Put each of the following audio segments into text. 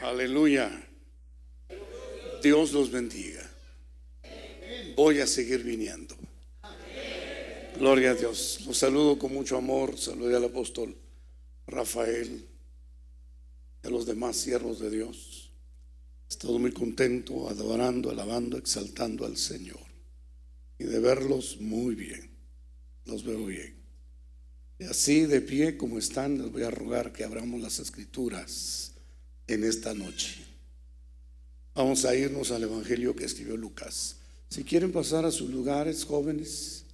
Aleluya. Dios los bendiga. Voy a seguir viniendo. Gloria a Dios. Los saludo con mucho amor. Saludé al apóstol Rafael y a los demás siervos de Dios. estoy muy contento, adorando, alabando, exaltando al Señor. Y de verlos muy bien. Los veo bien. Así de pie como están, les voy a rogar que abramos las escrituras en esta noche. Vamos a irnos al Evangelio que escribió Lucas. Si quieren pasar a sus lugares, jóvenes,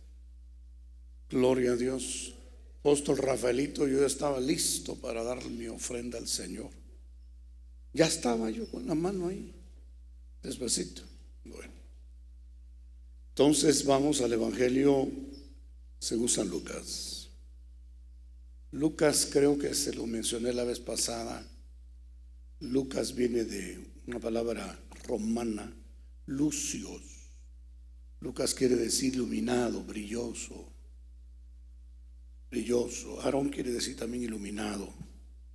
gloria a Dios. Apóstol Rafaelito, yo ya estaba listo para dar mi ofrenda al Señor. Ya estaba yo con la mano ahí, despacito. Bueno, entonces vamos al Evangelio según San Lucas. Lucas creo que se lo mencioné la vez pasada. Lucas viene de una palabra romana, lucios. Lucas quiere decir iluminado, brilloso. Brilloso. Aarón quiere decir también iluminado.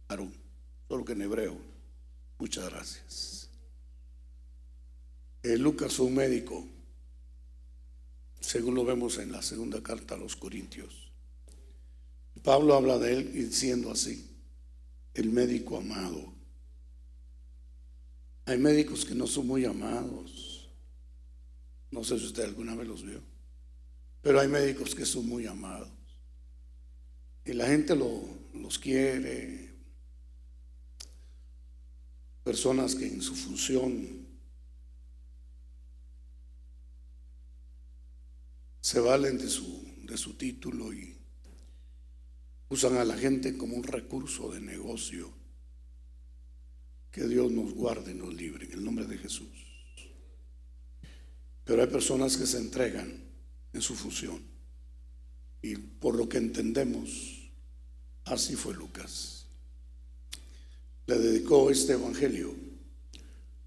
Aarón. Solo que en hebreo. Muchas gracias. Eh, Lucas es un médico, según lo vemos en la segunda carta a los Corintios. Pablo habla de él diciendo así, el médico amado. Hay médicos que no son muy amados. No sé si usted alguna vez los vio. Pero hay médicos que son muy amados. Y la gente los quiere. Personas que en su función se valen de su, de su título y Usan a la gente como un recurso de negocio. Que Dios nos guarde y nos libre en el nombre de Jesús. Pero hay personas que se entregan en su función Y por lo que entendemos, así fue Lucas. Le dedicó este evangelio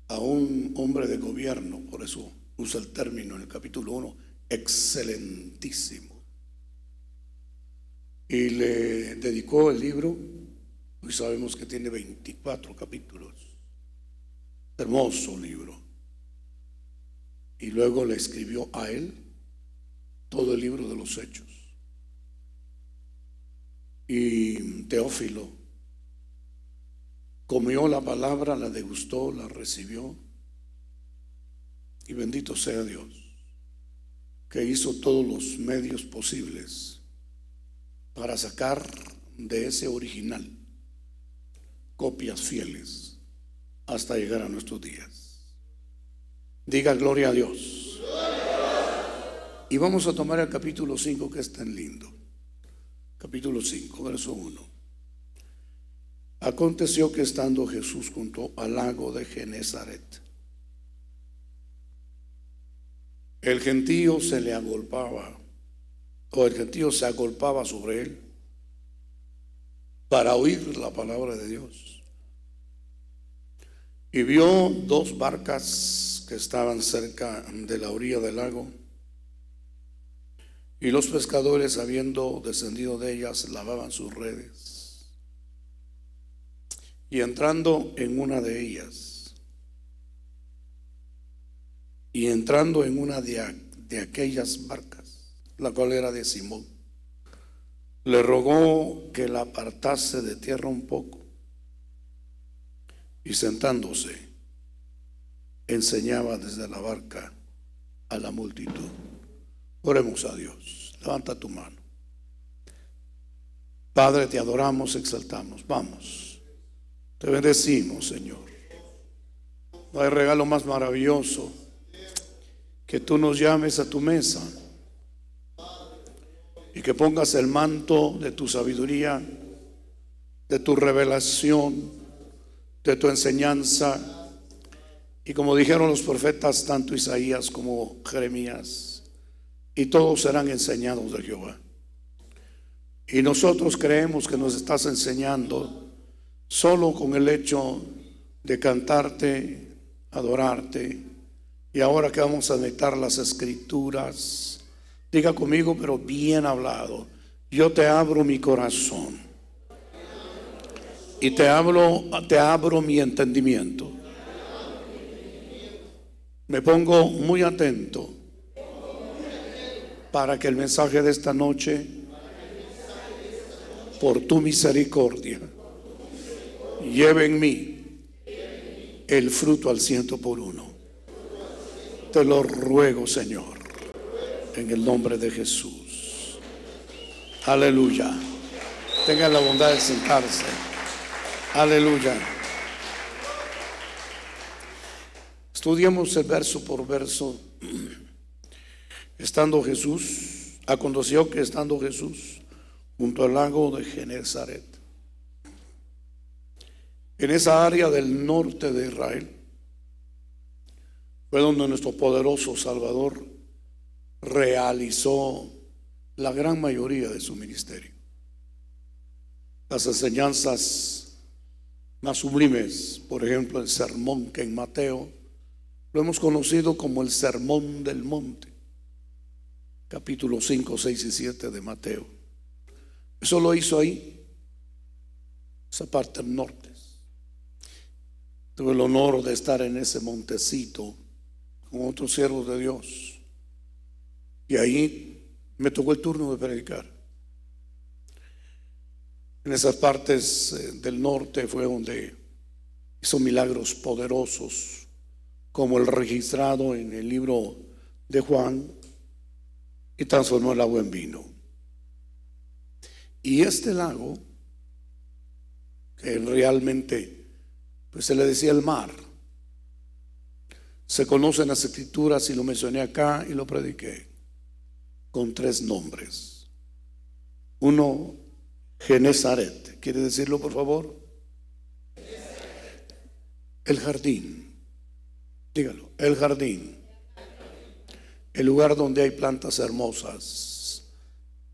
a un hombre de gobierno, por eso usa el término en el capítulo 1, excelentísimo y le dedicó el libro, hoy sabemos que tiene 24 capítulos, hermoso libro. Y luego le escribió a él todo el libro de los hechos. Y Teófilo comió la palabra, la degustó, la recibió. Y bendito sea Dios, que hizo todos los medios posibles para sacar de ese original copias fieles hasta llegar a nuestros días. Diga gloria a Dios. Y vamos a tomar el capítulo 5 que es tan lindo. Capítulo 5, verso 1. Aconteció que estando Jesús junto al lago de Genezaret, el gentío se le agolpaba o el gentío se agolpaba sobre él para oír la palabra de Dios. Y vio dos barcas que estaban cerca de la orilla del lago. Y los pescadores, habiendo descendido de ellas, lavaban sus redes. Y entrando en una de ellas, y entrando en una de, de aquellas barcas, la cual era de Simón. Le rogó que la apartase de tierra un poco y sentándose enseñaba desde la barca a la multitud. Oremos a Dios. Levanta tu mano. Padre, te adoramos, exaltamos. Vamos. Te bendecimos, Señor. No hay regalo más maravilloso que tú nos llames a tu mesa y que pongas el manto de tu sabiduría, de tu revelación, de tu enseñanza. Y como dijeron los profetas, tanto Isaías como Jeremías, y todos serán enseñados de Jehová. Y nosotros creemos que nos estás enseñando solo con el hecho de cantarte, adorarte, y ahora que vamos a meditar las escrituras, Diga conmigo, pero bien hablado. Yo te abro mi corazón. Y te hablo, te abro mi entendimiento. Me pongo muy atento para que el mensaje de esta noche, por tu misericordia, lleve en mí el fruto al ciento por uno. Te lo ruego, Señor en el nombre de Jesús. Aleluya. Tengan la bondad de sentarse. Aleluya. Estudiamos el verso por verso. Estando Jesús, aconteció que estando Jesús junto al lago de Genezaret, en esa área del norte de Israel, fue donde nuestro poderoso Salvador realizó la gran mayoría de su ministerio. Las enseñanzas más sublimes, por ejemplo, el sermón que en Mateo lo hemos conocido como el sermón del monte, capítulo 5, 6 y 7 de Mateo. Eso lo hizo ahí, esa parte del norte. Tuve el honor de estar en ese montecito con otros siervos de Dios y ahí me tocó el turno de predicar. En esas partes eh, del norte fue donde hizo milagros poderosos, como el registrado en el libro de Juan, y transformó el agua en vino. Y este lago, que realmente pues se le decía el mar, se conocen las escrituras y lo mencioné acá y lo prediqué con tres nombres. Uno, Genezaret. ¿Quiere decirlo, por favor? El jardín. Dígalo, el jardín. El lugar donde hay plantas hermosas.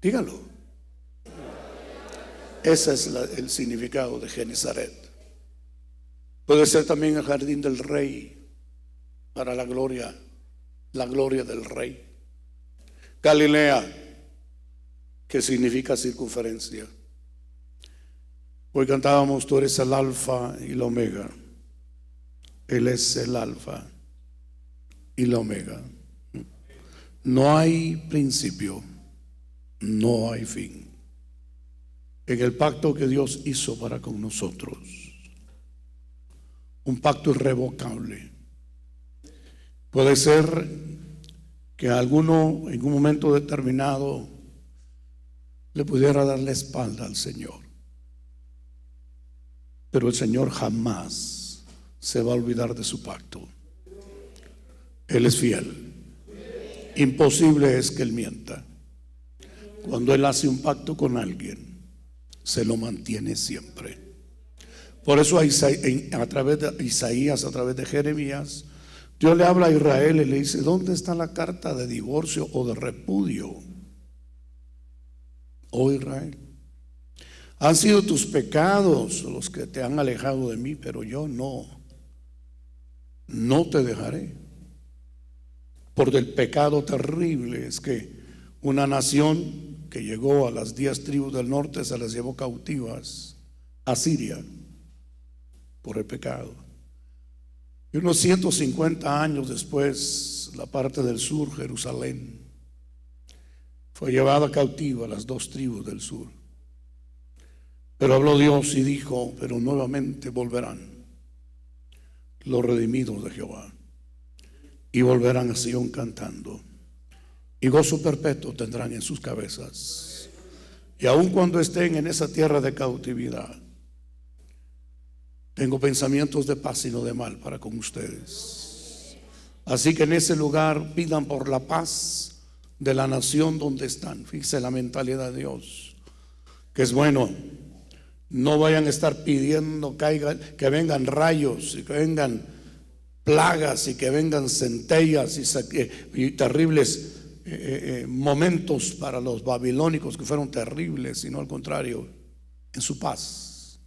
Dígalo. Ese es el significado de Genezaret. Puede ser también el jardín del rey para la gloria, la gloria del rey. Galilea, que significa circunferencia. Hoy cantábamos, tú eres el alfa y la omega. Él es el alfa y la omega. No hay principio, no hay fin. En el pacto que Dios hizo para con nosotros, un pacto irrevocable. Puede ser que alguno en un momento determinado le pudiera dar la espalda al Señor. Pero el Señor jamás se va a olvidar de su pacto. Él es fiel. Imposible es que Él mienta. Cuando Él hace un pacto con alguien, se lo mantiene siempre. Por eso a través de Isaías, a través de Jeremías, Dios le habla a Israel y le dice, ¿dónde está la carta de divorcio o de repudio? Oh Israel, han sido tus pecados los que te han alejado de mí, pero yo no, no te dejaré. Por el pecado terrible es que una nación que llegó a las diez tribus del norte se las llevó cautivas a Siria por el pecado. Y unos 150 años después, la parte del sur, Jerusalén, fue llevada cautiva a las dos tribus del sur. Pero habló Dios y dijo, pero nuevamente volverán los redimidos de Jehová. Y volverán a Sion cantando. Y gozo perpetuo tendrán en sus cabezas. Y aun cuando estén en esa tierra de cautividad, tengo pensamientos de paz y no de mal para con ustedes. Así que en ese lugar pidan por la paz de la nación donde están. Fíjense la mentalidad de Dios, que es bueno. No vayan a estar pidiendo caigan, que vengan rayos y que vengan plagas y que vengan centellas y, eh, terribles eh, eh, momentos para los babilónicos que fueron terribles, sino al contrario, en su paz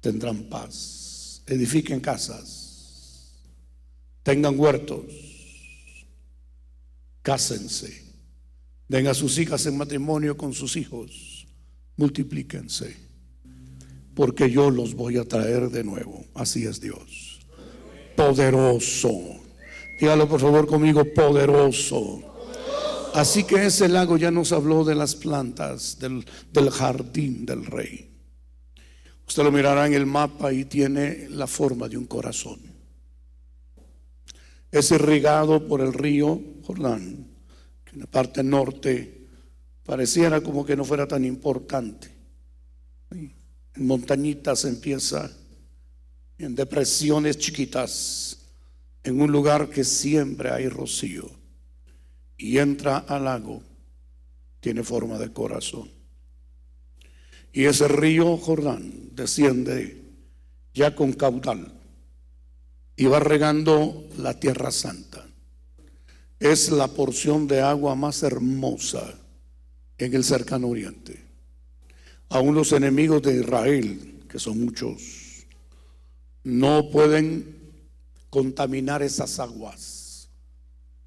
tendrán paz edifiquen casas, tengan huertos, cásense, den a sus hijas en matrimonio con sus hijos, multiplíquense, porque yo los voy a traer de nuevo. Así es Dios. Poderoso. Dígalo por favor conmigo, poderoso. Así que ese lago ya nos habló de las plantas, del, del jardín del rey. Usted lo mirará en el mapa y tiene la forma de un corazón. Es irrigado por el río Jordán, que en la parte norte pareciera como que no fuera tan importante. En montañitas empieza, en depresiones chiquitas, en un lugar que siempre hay rocío y entra al lago, tiene forma de corazón. Y ese río Jordán desciende ya con caudal y va regando la tierra santa. Es la porción de agua más hermosa en el cercano oriente. Aún los enemigos de Israel, que son muchos, no pueden contaminar esas aguas,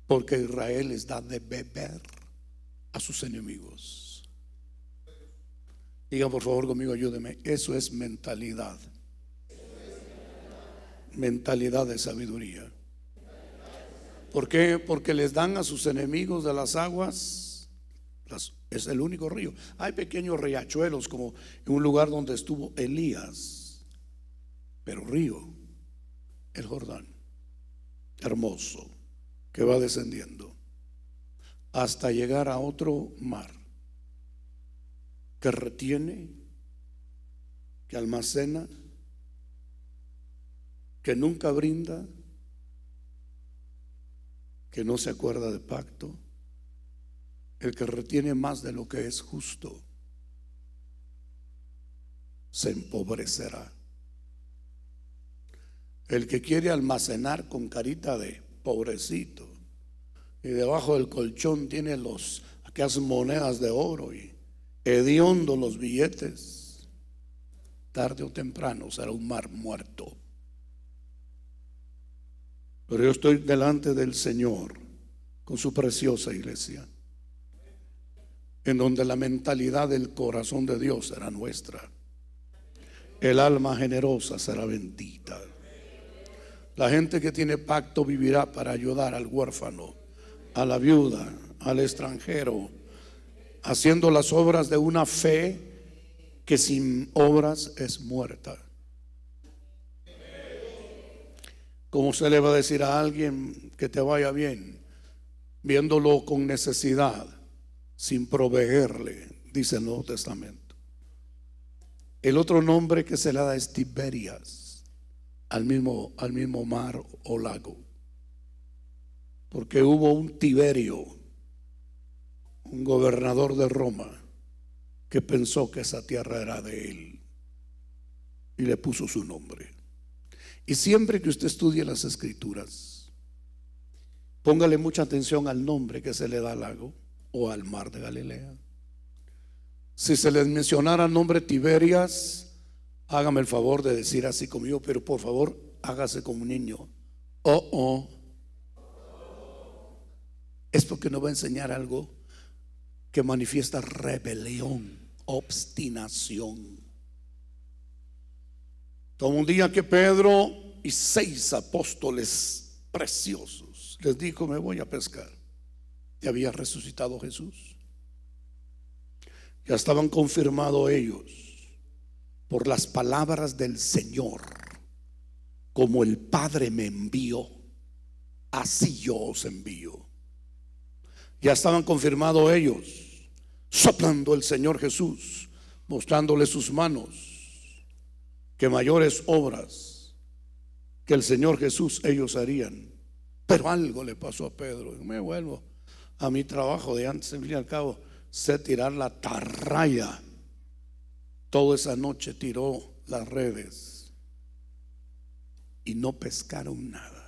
porque Israel les da de beber a sus enemigos. Digan por favor conmigo, ayúdeme. Eso es mentalidad. Mentalidad de sabiduría. ¿Por qué? Porque les dan a sus enemigos de las aguas, es el único río. Hay pequeños riachuelos como en un lugar donde estuvo Elías, pero río, el Jordán, hermoso, que va descendiendo hasta llegar a otro mar que retiene, que almacena, que nunca brinda, que no se acuerda de pacto, el que retiene más de lo que es justo, se empobrecerá. El que quiere almacenar con carita de pobrecito y debajo del colchón tiene los, aquellas monedas de oro y hediondo los billetes, tarde o temprano será un mar muerto. Pero yo estoy delante del Señor con su preciosa iglesia, en donde la mentalidad del corazón de Dios será nuestra. El alma generosa será bendita. La gente que tiene pacto vivirá para ayudar al huérfano, a la viuda, al extranjero, haciendo las obras de una fe que sin obras es muerta. ¿Cómo se le va a decir a alguien que te vaya bien? Viéndolo con necesidad, sin proveerle, dice el Nuevo Testamento. El otro nombre que se le da es Tiberias, al mismo, al mismo mar o lago. Porque hubo un Tiberio un gobernador de Roma que pensó que esa tierra era de él y le puso su nombre. Y siempre que usted estudie las escrituras, póngale mucha atención al nombre que se le da al lago o al mar de Galilea. Si se les mencionara el nombre Tiberias, hágame el favor de decir así como yo, pero por favor hágase como un niño. Oh, oh. Es porque no va a enseñar algo que manifiesta rebelión, obstinación. Todo un día que Pedro y seis apóstoles preciosos les dijo, me voy a pescar. Y había resucitado Jesús. Ya estaban confirmados ellos por las palabras del Señor, como el Padre me envió, así yo os envío. Ya estaban confirmados ellos, soplando el Señor Jesús, mostrándole sus manos, que mayores obras que el Señor Jesús ellos harían. Pero algo le pasó a Pedro. me vuelvo a mi trabajo de antes, en fin y al cabo, sé tirar la tarraya. Toda esa noche tiró las redes y no pescaron nada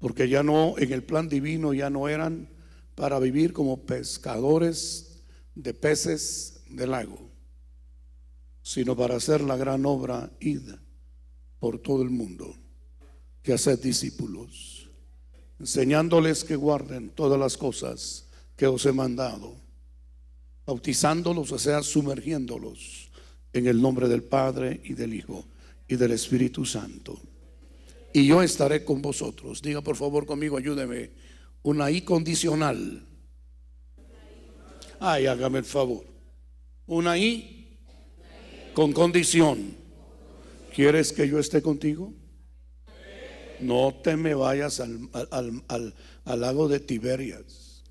porque ya no, en el plan divino ya no eran para vivir como pescadores de peces del lago, sino para hacer la gran obra ida por todo el mundo, que haced discípulos, enseñándoles que guarden todas las cosas que os he mandado, bautizándolos, o sea, sumergiéndolos en el nombre del Padre y del Hijo y del Espíritu Santo y yo estaré con vosotros. Diga por favor conmigo, ayúdeme. Una I condicional. Ay, hágame el favor. Una I con condición. ¿Quieres que yo esté contigo? No te me vayas al, lago de Tiberias.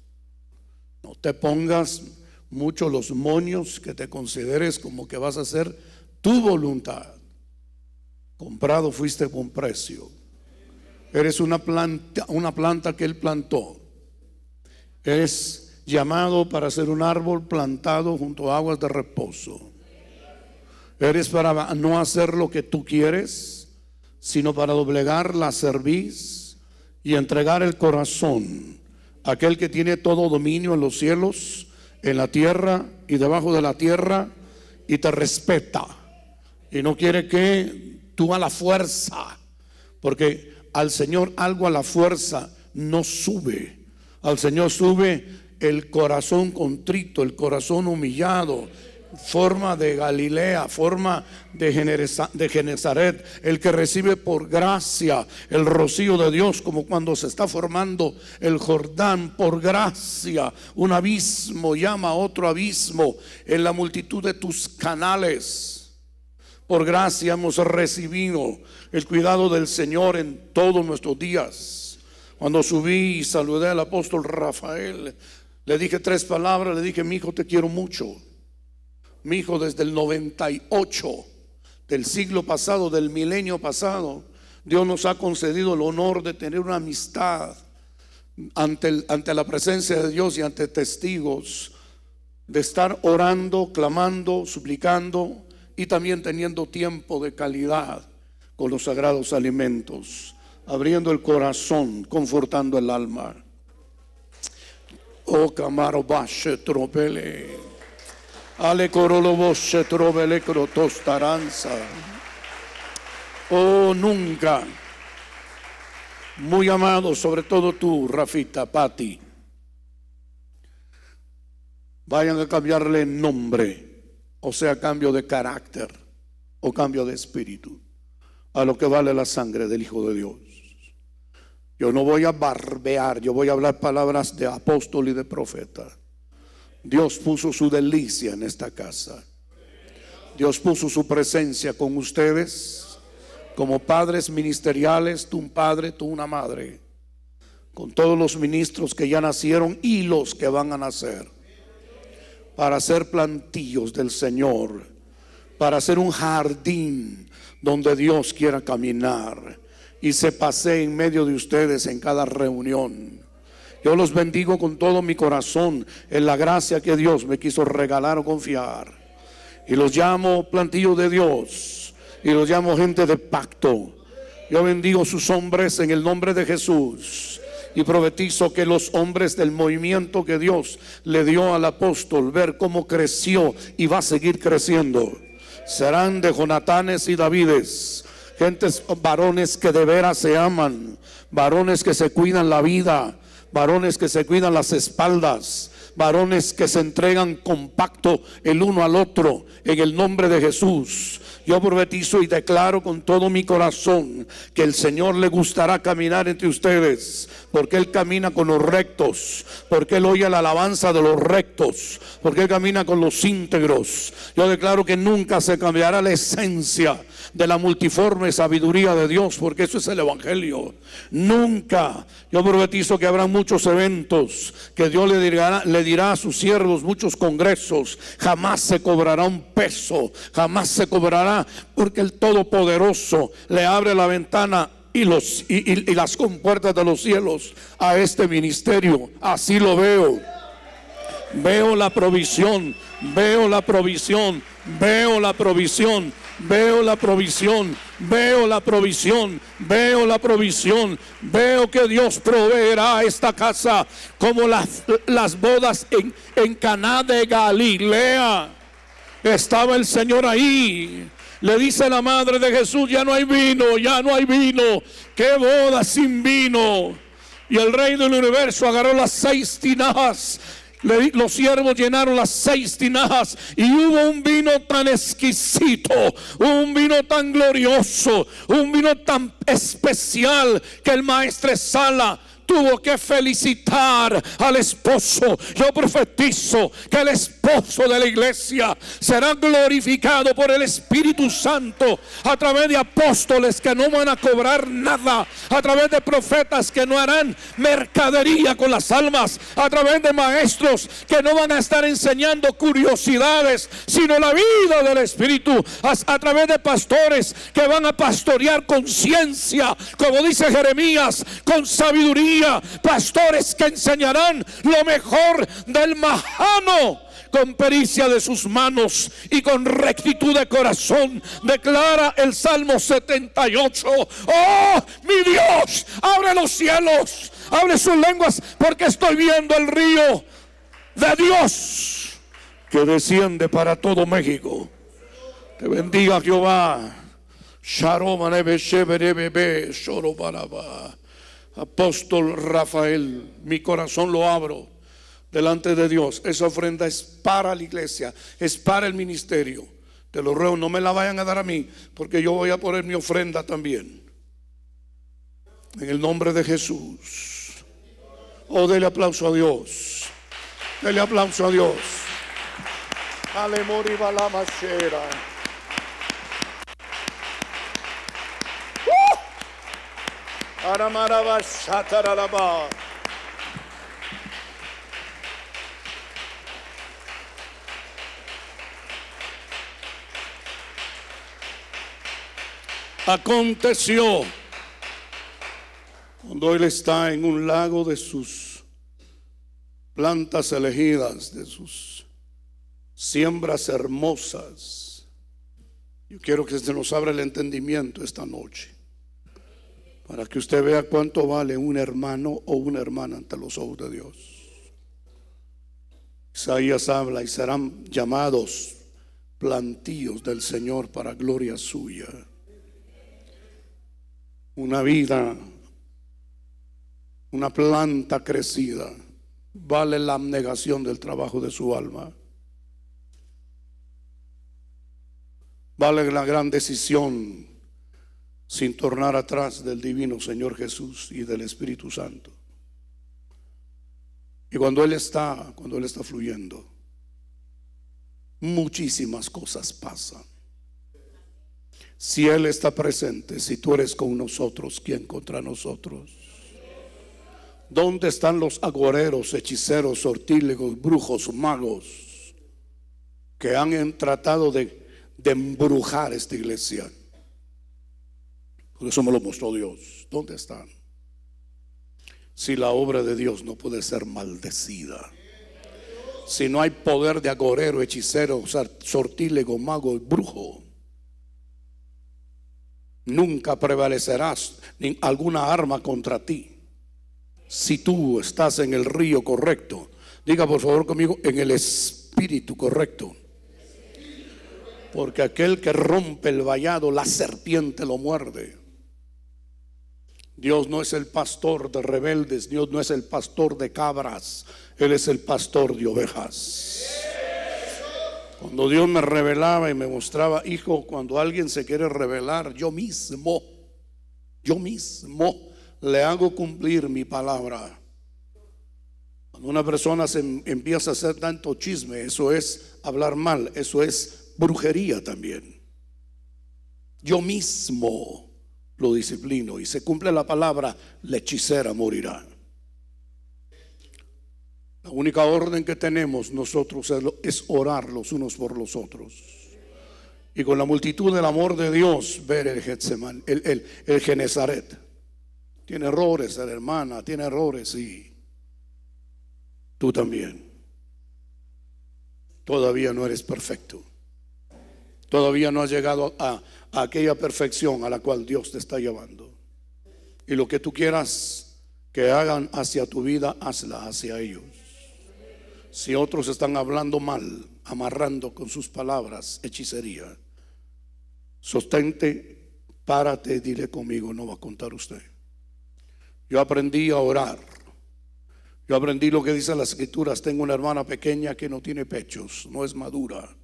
No te pongas mucho los moños que te consideres como que vas a hacer tu voluntad. Comprado fuiste con precio. Eres una planta, una planta que Él plantó. es llamado para ser un árbol plantado junto a aguas de reposo. Eres para no hacer lo que tú quieres, sino para doblegar la cerviz y entregar el corazón. Aquel que tiene todo dominio en los cielos, en la tierra y debajo de la tierra, y te respeta. Y no quiere que tú a la fuerza. Porque al Señor algo a la fuerza no sube. Al Señor sube el corazón contrito, el corazón humillado, forma de Galilea, forma de, Genezaret, el que recibe por gracia el rocío de Dios, como cuando se está formando el Jordán por gracia, un abismo llama a otro abismo en la multitud de tus canales por gracia hemos recibido el cuidado del Señor en todos nuestros días. Cuando subí y saludé al apóstol Rafael, le dije tres palabras, le dije, mi hijo, te quiero mucho. Mi hijo, desde el 98 del siglo pasado, del milenio pasado, Dios nos ha concedido el honor de tener una amistad ante, ante la presencia de Dios y ante testigos, de estar orando, clamando, suplicando y también teniendo tiempo de calidad con los sagrados alimentos, abriendo el corazón, confortando el alma. Oh camaro bashe tropele, ale corolo se trovele crotostaranza. Oh nunca, muy amado, sobre todo tú, Rafita, Pati, vayan a cambiarle nombre o sea cambio de carácter o cambio de espíritu, a lo que vale la sangre del Hijo de Dios. Yo no voy a barbear, yo voy a hablar palabras de apóstol y de profeta. Dios puso su delicia en esta casa. Dios puso su presencia con ustedes como padres ministeriales, tú un padre, tú una madre, con todos los ministros que ya nacieron y los que van a nacer para ser plantillos del Señor, para hacer un jardín donde Dios quiera caminar y se pase en medio de ustedes en cada reunión. Yo los bendigo con todo mi corazón en la gracia que Dios me quiso regalar o confiar. Y los llamo plantillos de Dios y los llamo gente de pacto. Yo bendigo sus hombres en el nombre de Jesús. Y profetizo que los hombres del movimiento que Dios le dio al apóstol, ver cómo creció y va a seguir creciendo, serán de Jonatanes y Davides. Gentes, varones que de veras se aman, varones que se cuidan la vida, varones que se cuidan las espaldas, varones que se entregan compacto el uno al otro en el nombre de Jesús. Yo profetizo y declaro con todo mi corazón que el Señor le gustará caminar entre ustedes, porque Él camina con los rectos, porque Él oye la alabanza de los rectos, porque Él camina con los íntegros. Yo declaro que nunca se cambiará la esencia de la multiforme sabiduría de Dios, porque eso es el Evangelio. Nunca. Yo profetizo que habrá muchos eventos, que Dios le dirá, le dirá a sus siervos muchos congresos, jamás se cobrará un peso, jamás se cobrará, porque el Todopoderoso le abre la ventana y, los, y, las compuertas de los cielos a este ministerio. Así lo veo. Veo la provisión, veo la provisión, veo la provisión, veo la provisión, veo la provisión, veo la provisión, veo que Dios proveerá esta casa como las, las bodas en, en Caná de Galilea. Estaba el Señor ahí le dice la madre de Jesús, ya no hay vino, ya no hay vino. ¡Qué boda sin vino! Y el rey del universo agarró las seis tinajas los siervos llenaron las seis tinajas y hubo un vino tan exquisito, un vino tan glorioso, un vino tan especial que el maestro Sala tuvo que felicitar al esposo. Yo profetizo que el esposo de la iglesia será glorificado por el Espíritu Santo a través de apóstoles que no van a cobrar nada, a través de profetas que no harán mercadería con las almas, a través de maestros que no van a estar enseñando curiosidades, sino la vida del Espíritu, a, través de pastores que van a pastorear con ciencia, como dice Jeremías, con sabiduría pastores que enseñarán lo mejor del majano con pericia de sus manos y con rectitud de corazón, declara el Salmo 78. Oh, mi Dios, abre los cielos, abre sus lenguas, porque estoy viendo el río de Dios que desciende para todo México. Te bendiga Jehová. Sharoma nebe shebe apóstol Rafael, mi corazón lo abro delante de Dios. Esa ofrenda es para la iglesia, es para el ministerio. Te lo ruego, no me la vayan a dar a mí, porque yo voy a poner mi ofrenda también. En el nombre de Jesús. Oh, dele aplauso a Dios. Dele aplauso a Dios. la masera Aconteció cuando él está en un lago de sus plantas elegidas, de sus siembras hermosas. Yo quiero que se nos abra el entendimiento esta noche para que usted vea cuánto vale un hermano o una hermana ante los ojos de Dios. Isaías habla y serán llamados plantíos del Señor para gloria suya. Una vida, una planta crecida, vale la abnegación del trabajo de su alma. Vale la gran decisión sin tornar atrás del divino Señor Jesús y del Espíritu Santo. Y cuando Él está, cuando Él está fluyendo, muchísimas cosas pasan. Si Él está presente, si tú eres con nosotros, ¿quién contra nosotros? ¿Dónde están los agoreros, hechiceros, sortílegos, brujos, magos que han tratado de, de embrujar esta iglesia? Porque eso me lo mostró Dios. ¿Dónde están? Si la obra de Dios no puede ser maldecida. Si no hay poder de agorero, hechicero, sortilego, mago brujo. Nunca prevalecerás alguna arma contra ti. Si tú estás en el río correcto. Diga por favor conmigo, en el espíritu correcto. Porque aquel que rompe el vallado, la serpiente lo muerde. Dios no es el pastor de rebeldes, Dios no es el pastor de cabras, Él es el pastor de ovejas. Cuando Dios me revelaba y me mostraba, hijo, cuando alguien se quiere revelar, yo mismo, yo mismo le hago cumplir mi palabra. Cuando una persona se em, empieza a hacer tanto chisme, eso es hablar mal, eso es brujería también. Yo mismo lo disciplino. Y se cumple la palabra, la hechicera morirá. La única orden que tenemos nosotros es orar los unos por los otros. Y con la multitud del amor de Dios, ver el el, el, el Genezaret. Tiene errores hermana, tiene errores, y Tú también. Todavía no eres perfecto. Todavía no has llegado a, aquella perfección a la cual Dios te está llevando. Y lo que tú quieras que hagan hacia tu vida, hazla hacia ellos. Si otros están hablando mal, amarrando con sus palabras hechicería, sostente, párate, dile conmigo, no va a contar usted. Yo aprendí a orar. Yo aprendí lo que dicen las escrituras. Tengo una hermana pequeña que no tiene pechos, no es madura.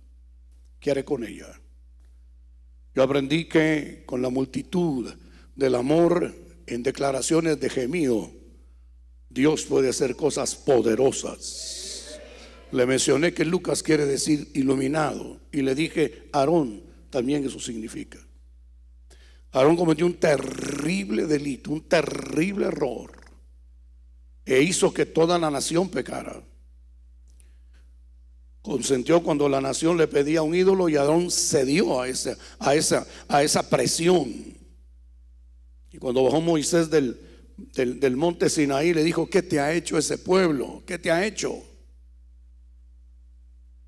¿Qué haré con ella? Yo aprendí que con la multitud del amor en declaraciones de gemido, Dios puede hacer cosas poderosas. Le mencioné que Lucas quiere decir iluminado y le dije Aarón, también eso significa. Aarón cometió un terrible delito, un terrible error e hizo que toda la nación pecara. Consentió cuando la nación le pedía un ídolo y Adón cedió a esa, a esa, a esa presión. Y cuando bajó Moisés del, del, monte Sinaí, le dijo, ¿qué te ha hecho ese pueblo? ¿Qué te ha hecho?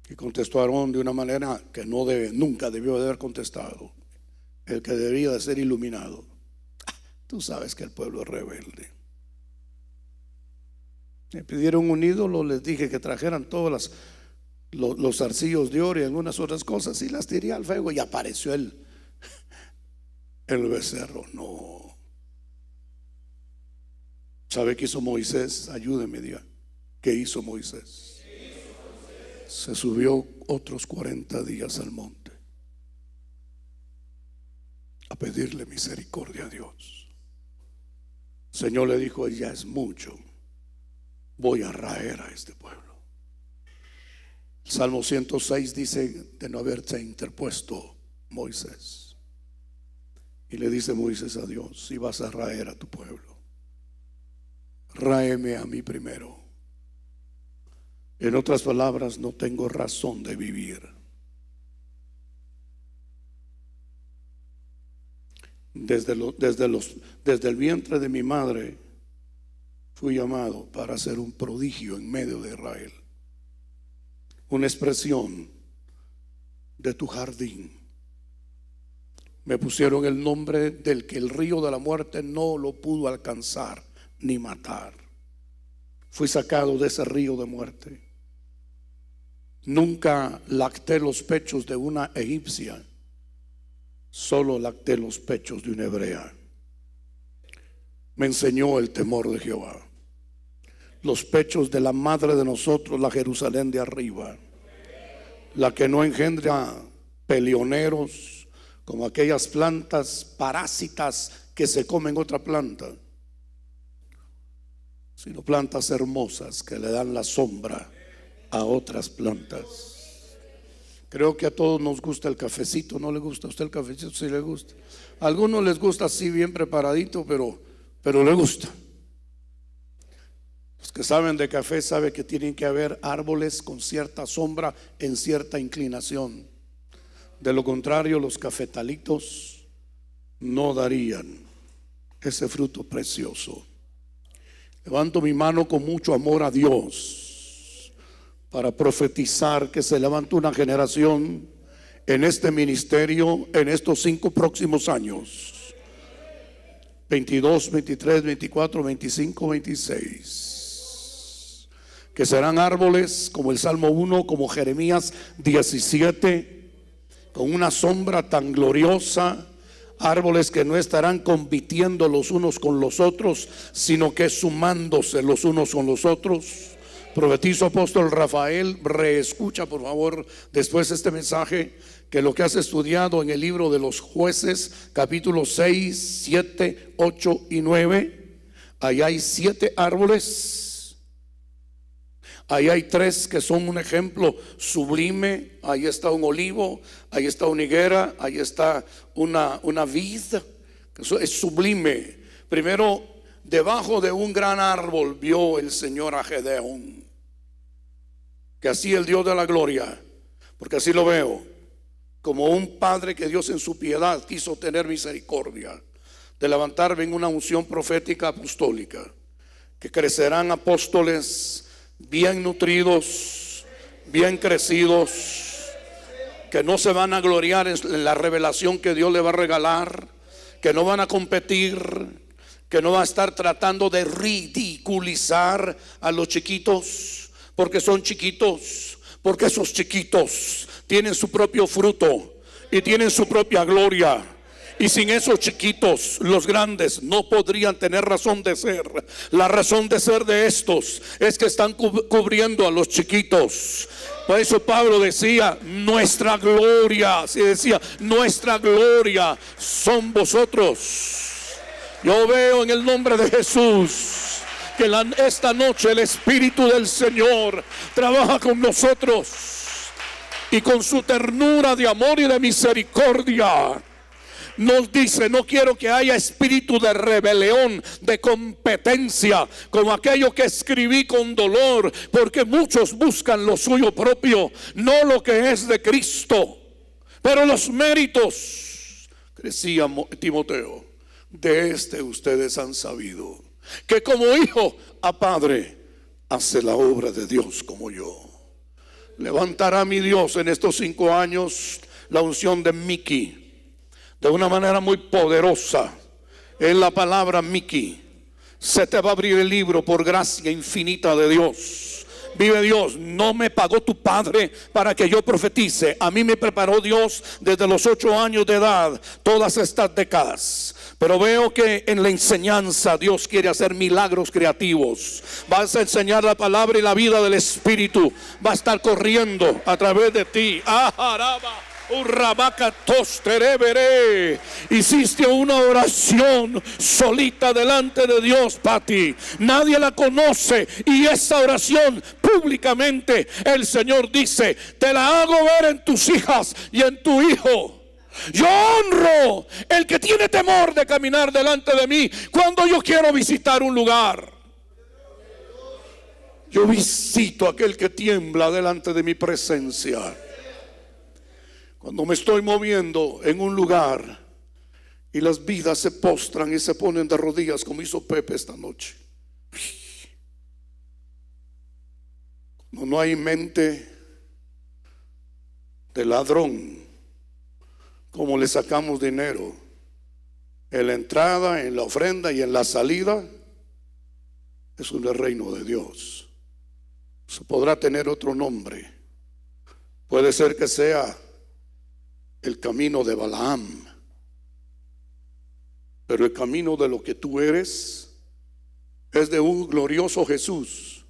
Y contestó Aarón de una manera que no nunca debió haber contestado. El que debía de ser iluminado. Tú sabes que el pueblo es rebelde. le pidieron un ídolo, les dije que trajeran todas las los, los arcillos de oro y algunas otras cosas y las tiré al fuego y apareció el, el becerro. No. ¿Sabe qué hizo Moisés? Ayúdeme, Dios. ¿Qué hizo Moisés? Se subió otros 40 días al monte a pedirle misericordia a Dios. Señor le dijo, ya es mucho, voy a raer a este pueblo. Salmo 106 dice de no haberse interpuesto Moisés. Y le dice Moisés a Dios, si vas a raer a tu pueblo, raeme a mí primero. En otras palabras, no tengo razón de vivir. Desde, desde, los, desde el vientre de mi madre fui llamado para ser un prodigio en medio de Israel una expresión de tu jardín. Me pusieron el nombre del que el río de la muerte no lo pudo alcanzar ni matar. Fui sacado de ese río de muerte. Nunca lacté los pechos de una egipcia, solo lacté los pechos de una hebrea. Me enseñó el temor de Jehová los pechos de la madre de nosotros, la Jerusalén de arriba. La que no engendra Pelioneros como aquellas plantas parásitas que se comen otra planta, sino plantas hermosas que le dan la sombra a otras plantas. Creo que a todos nos gusta el cafecito, ¿no le gusta a usted el cafecito? Sí le gusta. A algunos les gusta así bien preparadito, pero, pero le gusta saben de café saben que tienen que haber árboles con cierta sombra en cierta inclinación. De lo contrario, los cafetalitos no darían ese fruto precioso. Levanto mi mano con mucho amor a Dios para profetizar que se levanta una generación en este ministerio en estos cinco próximos años. 22, 23, 24, 25, 26 que serán árboles como el Salmo 1, como Jeremías 17, con una sombra tan gloriosa, árboles que no estarán compitiendo los unos con los otros, sino que sumándose los unos con los otros. Profetizo apóstol Rafael, reescucha por favor después este mensaje, que lo que has estudiado en el libro de los jueces, capítulos 6, 7, 8 y 9, allá hay siete árboles Ahí hay tres que son un ejemplo sublime. Ahí está un olivo, ahí está una higuera, ahí está una, una vid. Eso es sublime. Primero, debajo de un gran árbol vio el Señor a Gedeón. Que así el Dios de la gloria, porque así lo veo, como un padre que Dios en su piedad quiso tener misericordia, de levantar en una unción profética apostólica, que crecerán apóstoles bien nutridos, bien crecidos, que no se van a gloriar en la revelación que Dios le va a regalar, que no van a competir, que no va a estar tratando de ridiculizar a los chiquitos, porque son chiquitos, porque esos chiquitos tienen su propio fruto y tienen su propia gloria. Y sin esos chiquitos, los grandes no podrían tener razón de ser. La razón de ser de estos es que están cubriendo a los chiquitos. Por eso Pablo decía, nuestra gloria, se decía, nuestra gloria son vosotros. Yo veo en el nombre de Jesús que esta noche el Espíritu del Señor trabaja con nosotros y con su ternura de amor y de misericordia nos dice, no quiero que haya espíritu de rebelión, de competencia, como aquello que escribí con dolor, porque muchos buscan lo suyo propio, no lo que es de Cristo. Pero los méritos, decía Timoteo, de este ustedes han sabido, que como hijo a padre hace la obra de Dios como yo. Levantará mi Dios en estos cinco años la unción de Miki de una manera muy poderosa. En la palabra Miki. Se te va a abrir el libro por gracia infinita de Dios. Vive Dios, no me pagó tu padre para que yo profetice. A mí me preparó Dios desde los ocho años de edad, todas estas décadas. Pero veo que en la enseñanza Dios quiere hacer milagros creativos. Vas a enseñar la palabra y la vida del Espíritu. Va a estar corriendo a través de ti. Ah, Hiciste una oración solita delante de Dios, Pati. Nadie la conoce. Y esa oración públicamente el Señor dice, te la hago ver en tus hijas y en tu hijo. Yo honro el que tiene temor de caminar delante de mí cuando yo quiero visitar un lugar. Yo visito a aquel que tiembla delante de mi presencia. Cuando me estoy moviendo en un lugar y las vidas se postran y se ponen de rodillas como hizo Pepe esta noche. Cuando no hay mente de ladrón, como le sacamos dinero en la entrada, en la ofrenda y en la salida, es un reino de Dios. Se podrá tener otro nombre. Puede ser que sea el camino de Balaam, pero el camino de lo que tú eres es de un glorioso Jesús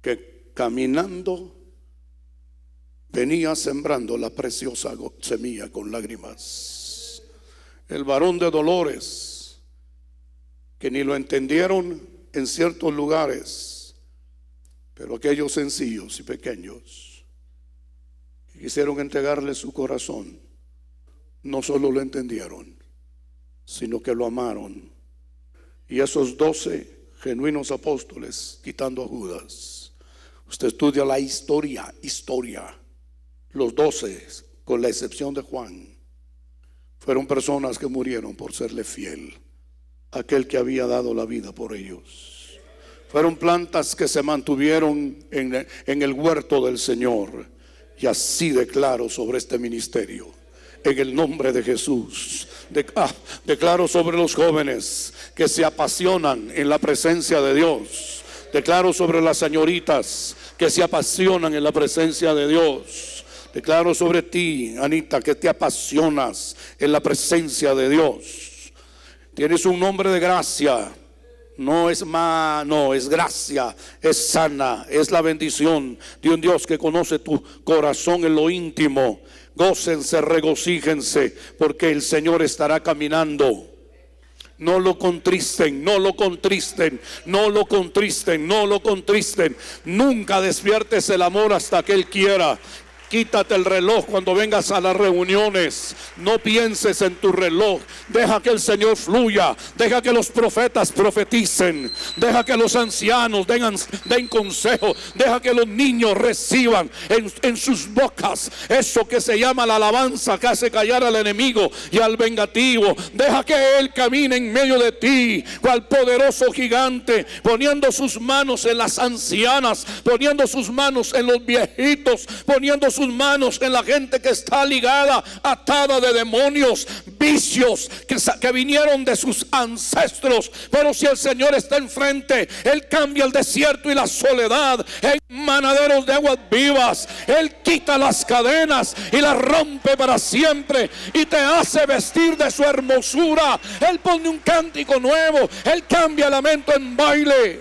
que caminando venía sembrando la preciosa semilla con lágrimas. El varón de dolores, que ni lo entendieron en ciertos lugares, pero aquellos sencillos y pequeños quisieron entregarle su corazón, no solo lo entendieron, sino que lo amaron. Y esos doce genuinos apóstoles, quitando a Judas, usted estudia la historia, historia, los doce, con la excepción de Juan, fueron personas que murieron por serle fiel a aquel que había dado la vida por ellos. Fueron plantas que se mantuvieron en, en el huerto del Señor y así declaro sobre este ministerio. En el nombre de Jesús. Ah, declaro sobre los jóvenes que se apasionan en la presencia de Dios. Declaro sobre las señoritas que se apasionan en la presencia de Dios. Declaro sobre ti, Anita, que te apasionas en la presencia de Dios. Tienes un nombre de gracia no es mano, es gracia, es sana, es la bendición de un Dios que conoce tu corazón en lo íntimo. Gócense, regocíjense, porque el Señor estará caminando. No lo contristen, no lo contristen, no lo contristen, no lo contristen. Nunca despiertes el amor hasta que Él quiera. Quítate el reloj cuando vengas a las reuniones. No pienses en tu reloj. Deja que el Señor fluya. Deja que los profetas profeticen. Deja que los ancianos den, consejo. Deja que los niños reciban en, sus bocas eso que se llama la alabanza que hace callar al enemigo y al vengativo. Deja que Él camine en medio de ti, cual poderoso gigante, poniendo sus manos en las ancianas, poniendo sus manos en los viejitos, poniendo sus sus manos en la gente que está ligada, atada de demonios, vicios que, que vinieron de sus ancestros. Pero si el Señor está enfrente, Él cambia el desierto y la soledad en manaderos de aguas vivas. Él quita las cadenas y las rompe para siempre y te hace vestir de su hermosura. Él pone un cántico nuevo. Él cambia el lamento en baile.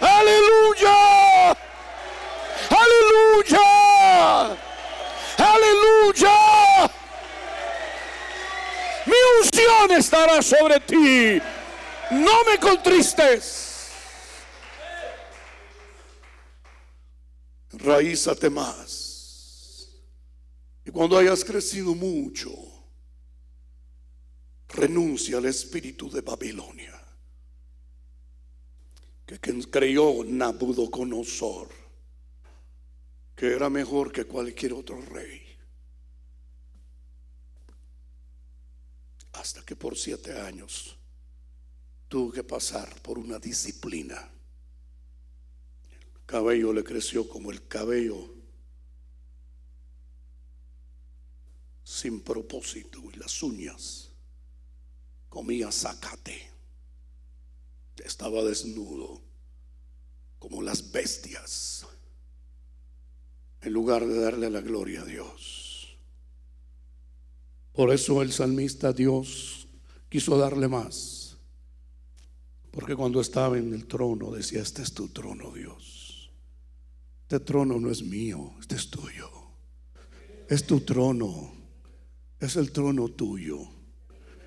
Aleluya. Aleluya. Aleluya. Mi unción estará sobre ti. No me contristes. Raízate más. Y cuando hayas crecido mucho, renuncia al espíritu de Babilonia, que quien creyó Nabucodonosor que era mejor que cualquier otro rey. Hasta que por siete años tuvo que pasar por una disciplina. El cabello le creció como el cabello sin propósito y las uñas. Comía zacate. Estaba desnudo como las bestias en lugar de darle la gloria a Dios. Por eso el salmista Dios quiso darle más, porque cuando estaba en el trono decía, este es tu trono Dios, este trono no es mío, este es tuyo, es tu trono, es el trono tuyo.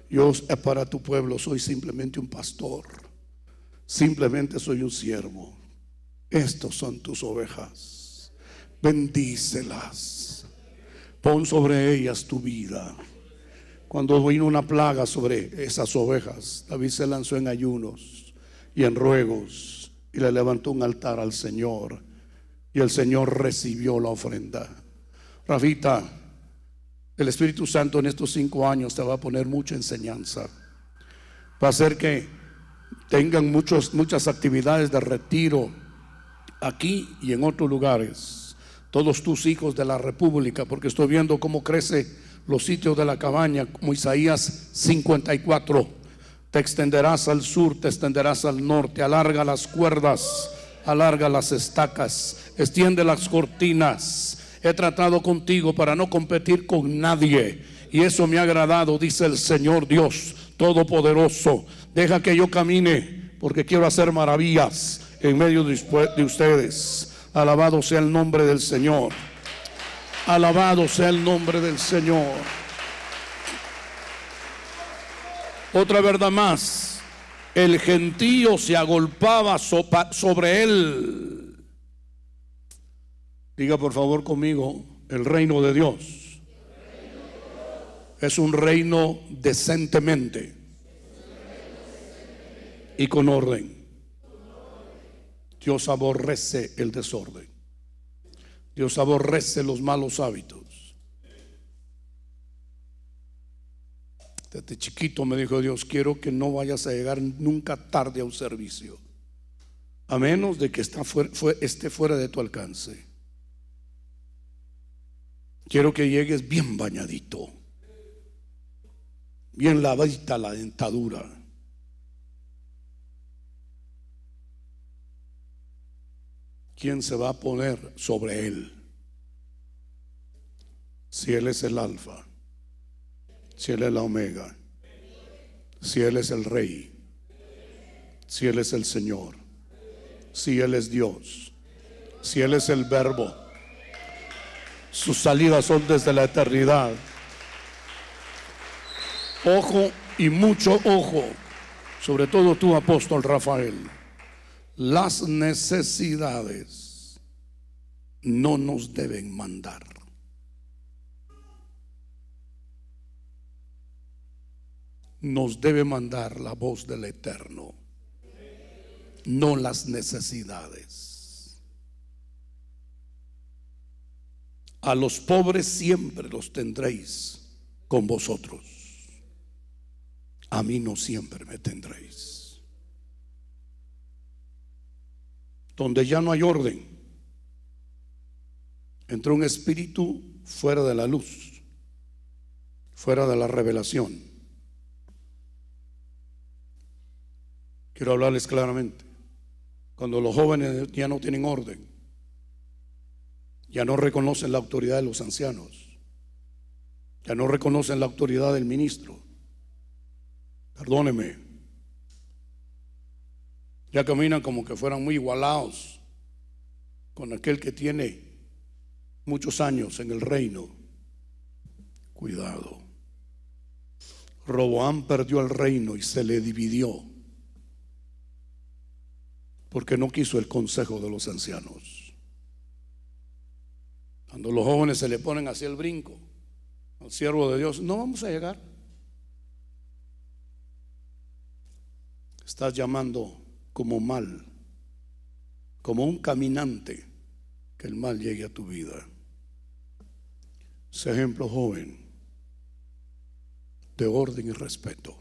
Yo para tu pueblo soy simplemente un pastor, simplemente soy un siervo. Estos son tus ovejas bendícelas. Pon sobre ellas tu vida. Cuando vino una plaga sobre esas ovejas, David se lanzó en ayunos y en ruegos y le levantó un altar al Señor. Y el Señor recibió la ofrenda. Rafita, el Espíritu Santo en estos cinco años te va a poner mucha enseñanza. Va a hacer que tengan muchas actividades de retiro aquí y en otros lugares todos tus hijos de la república, porque estoy viendo cómo crece los sitios de la cabaña, como Isaías 54. Te extenderás al sur, te extenderás al norte, alarga las cuerdas, alarga las estacas, extiende las cortinas. He tratado contigo para no competir con nadie. Y eso me ha agradado, dice el Señor Dios Todopoderoso. Deja que yo camine, porque quiero hacer maravillas en medio de ustedes. Alabado sea el nombre del Señor. Alabado sea el nombre del Señor. Otra verdad más. El gentío se agolpaba sobre él. Diga por favor conmigo, el reino de Dios. Es un reino decentemente y con orden. Dios aborrece el desorden. Dios aborrece los malos hábitos. Desde chiquito me dijo Dios, quiero que no vayas a llegar nunca tarde a un servicio, a menos de que esté fuera de tu alcance. Quiero que llegues bien bañadito, bien lavadita la dentadura, se va a poner sobre él. Si Él es el alfa, si Él es la omega, si Él es el rey, si Él es el Señor, si Él es Dios, si Él es el verbo, sus salidas son desde la eternidad. Ojo y mucho ojo, sobre todo tú apóstol Rafael las necesidades no nos deben mandar. Nos debe mandar la voz del Eterno, no las necesidades. A los pobres siempre los tendréis con vosotros. A mí no siempre me tendréis. donde ya no hay orden. Entró un espíritu fuera de la luz, fuera de la revelación. Quiero hablarles claramente. Cuando los jóvenes ya no tienen orden, ya no reconocen la autoridad de los ancianos, ya no reconocen la autoridad del ministro, perdóneme, ya caminan como que fueran muy igualados con aquel que tiene muchos años en el reino. Cuidado. Roboán perdió el reino y se le dividió porque no quiso el consejo de los ancianos. Cuando los jóvenes se le ponen hacia el brinco al siervo de Dios, no vamos a llegar. Estás llamando como mal, como un caminante, que el mal llegue a tu vida. Ese ejemplo joven de orden y respeto.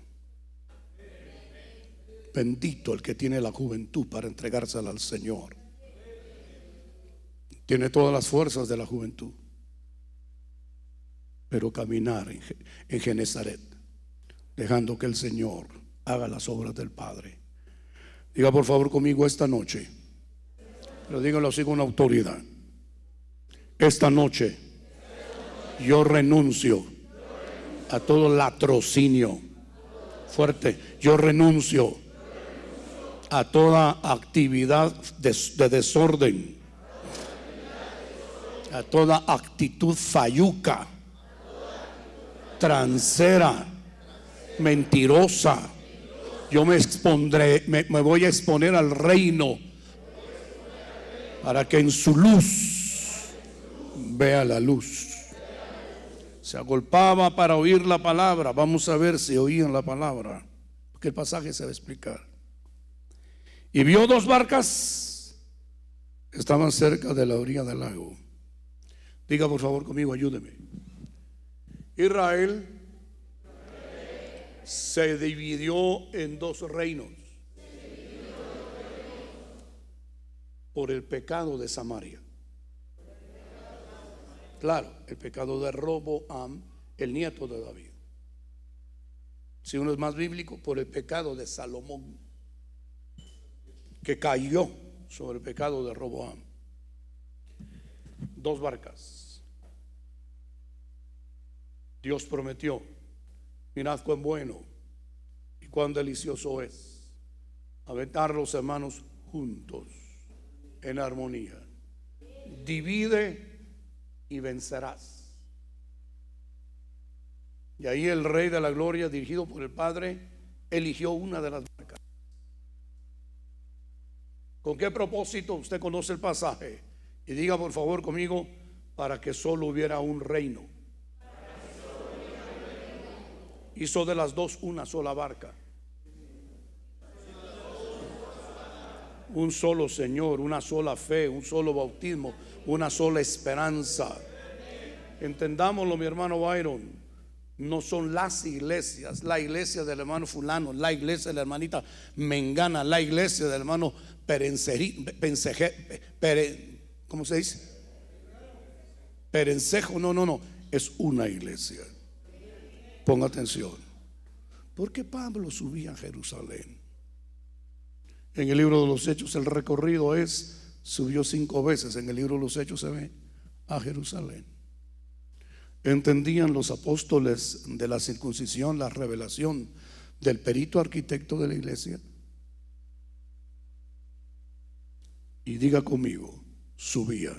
Bendito el que tiene la juventud para entregársela al Señor. Tiene todas las fuerzas de la juventud. Pero caminar en, Genezaret, dejando que el Señor haga las obras del Padre. Diga por favor conmigo esta noche. Pero lo así con autoridad. Esta noche yo renuncio a todo latrocinio. Fuerte. Yo renuncio a toda actividad de, desorden. A toda actitud falluca. Transera. Mentirosa yo me expondré, me, voy a exponer al reino para que en su luz vea la luz. Se agolpaba para oír la palabra. Vamos a ver si oían la palabra, porque el pasaje se va a explicar. Y vio dos barcas, estaban cerca de la orilla del lago. Diga por favor conmigo, ayúdeme. Israel se dividió en dos reinos por el pecado de Samaria. Claro, el pecado de Roboam, el nieto de David. Si uno es más bíblico, por el pecado de Salomón, que cayó sobre el pecado de Roboam. Dos barcas. Dios prometió Mirad cuán bueno y cuán delicioso es aventar los hermanos juntos en armonía. Divide y vencerás. Y ahí el Rey de la Gloria, dirigido por el Padre, eligió una de las marcas. ¿Con qué propósito? Usted conoce el pasaje. Y diga por favor conmigo, para que solo hubiera un reino hizo de las dos una sola barca. Un solo Señor, una sola fe, un solo bautismo, una sola esperanza. Entendámoslo, mi hermano Byron. No son las iglesias, la iglesia del hermano fulano, la iglesia de la hermanita Mengana, la iglesia del hermano Perencerí, ¿cómo se dice? Perencejo, no, no, no, es una iglesia. Ponga atención. ¿Por qué Pablo subía a Jerusalén? En el libro de los Hechos el recorrido es, subió cinco veces, en el libro de los Hechos se ve, a Jerusalén. Entendían los apóstoles de la circuncisión la revelación del perito arquitecto de la iglesia. Y diga conmigo, subía.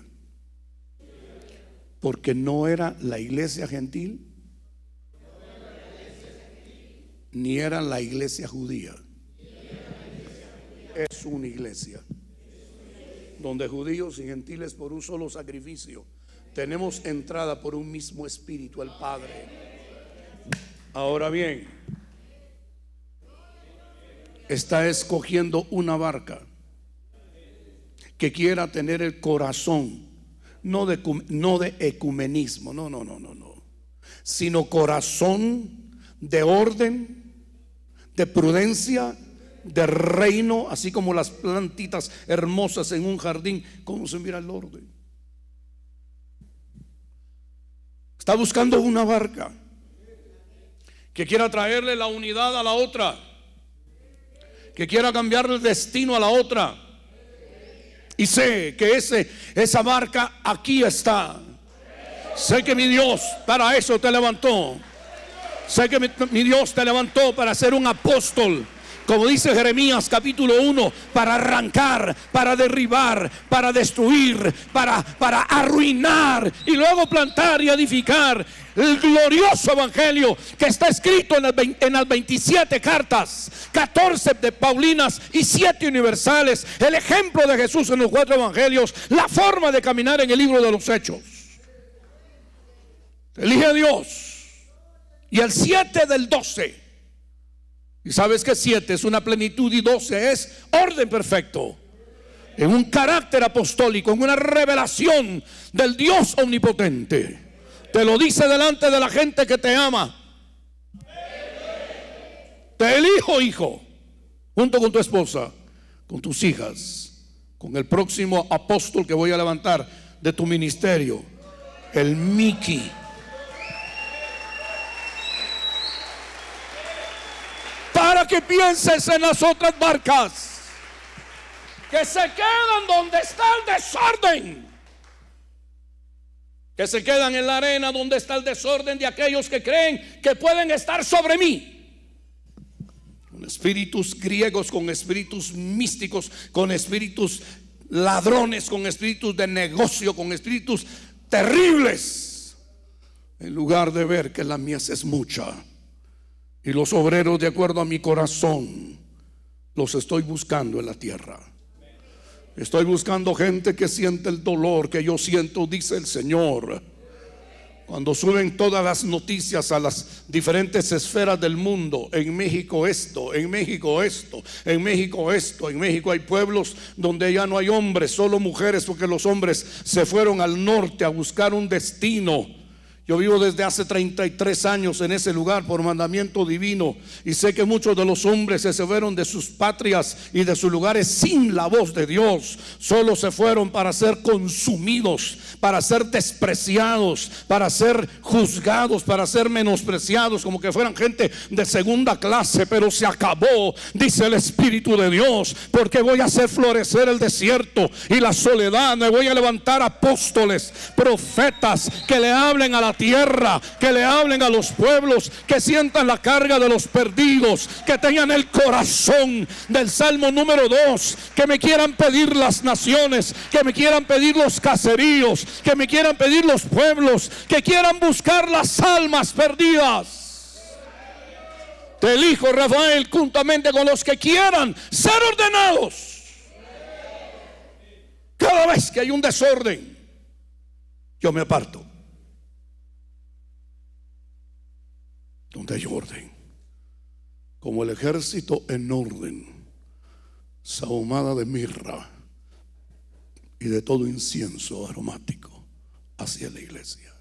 Porque no era la iglesia gentil ni era la iglesia judía. Es una iglesia donde judíos y gentiles por un solo sacrificio tenemos entrada por un mismo espíritu El Padre. Ahora bien, está escogiendo una barca que quiera tener el corazón, no de, no de ecumenismo, no, no, no, no, sino corazón de orden, de prudencia, de reino, así como las plantitas hermosas en un jardín. como se mira el orden? Está buscando una barca que quiera traerle la unidad a la otra, que quiera cambiar el destino a la otra. Y sé que ese, esa barca aquí está. Sé que mi Dios para eso te levantó. Sé que mi, Dios te levantó para ser un apóstol. Como dice Jeremías capítulo 1, para arrancar, para derribar, para destruir, para, para arruinar y luego plantar y edificar el glorioso evangelio que está escrito en las, en las 27 cartas, 14 de Paulinas y 7 universales, el ejemplo de Jesús en los cuatro evangelios, la forma de caminar en el libro de los hechos. Elige a Dios y el 7 del 12. Y sabes que 7 es una plenitud y 12 es orden perfecto. En un carácter apostólico, en una revelación del Dios omnipotente. Te lo dice delante de la gente que te ama. Te elijo, hijo, junto con tu esposa, con tus hijas, con el próximo apóstol que voy a levantar de tu ministerio, el Miki pienses en las otras barcas que se quedan donde está el desorden. Que se quedan en la arena donde está el desorden de aquellos que creen que pueden estar sobre mí. Con espíritus griegos, con espíritus místicos, con espíritus ladrones, con espíritus de negocio, con espíritus terribles. En lugar de ver que la mía es mucha y los obreros, de acuerdo a mi corazón, los estoy buscando en la tierra. Estoy buscando gente que siente el dolor que yo siento, dice el Señor. Cuando suben todas las noticias a las diferentes esferas del mundo, en México esto, en México esto, en México esto, en México hay pueblos donde ya no hay hombres, solo mujeres, porque los hombres se fueron al norte a buscar un destino yo vivo desde hace 33 años en ese lugar por mandamiento divino y sé que muchos de los hombres se fueron de sus patrias y de sus lugares sin la voz de Dios. Solo se fueron para ser consumidos, para ser despreciados, para ser juzgados, para ser menospreciados, como que fueran gente de segunda clase. Pero se acabó, dice el Espíritu de Dios, porque voy a hacer florecer el desierto y la soledad. Me voy a levantar apóstoles, profetas que le hablen a la tierra, que le hablen a los pueblos, que sientan la carga de los perdidos, que tengan el corazón del Salmo número 2, que me quieran pedir las naciones, que me quieran pedir los caseríos, que me quieran pedir los pueblos, que quieran buscar las almas perdidas. Te elijo, Rafael, juntamente con los que quieran ser ordenados. Cada vez que hay un desorden, yo me aparto. donde hay orden. Como el ejército en orden, sahumada de mirra y de todo incienso aromático hacia la iglesia.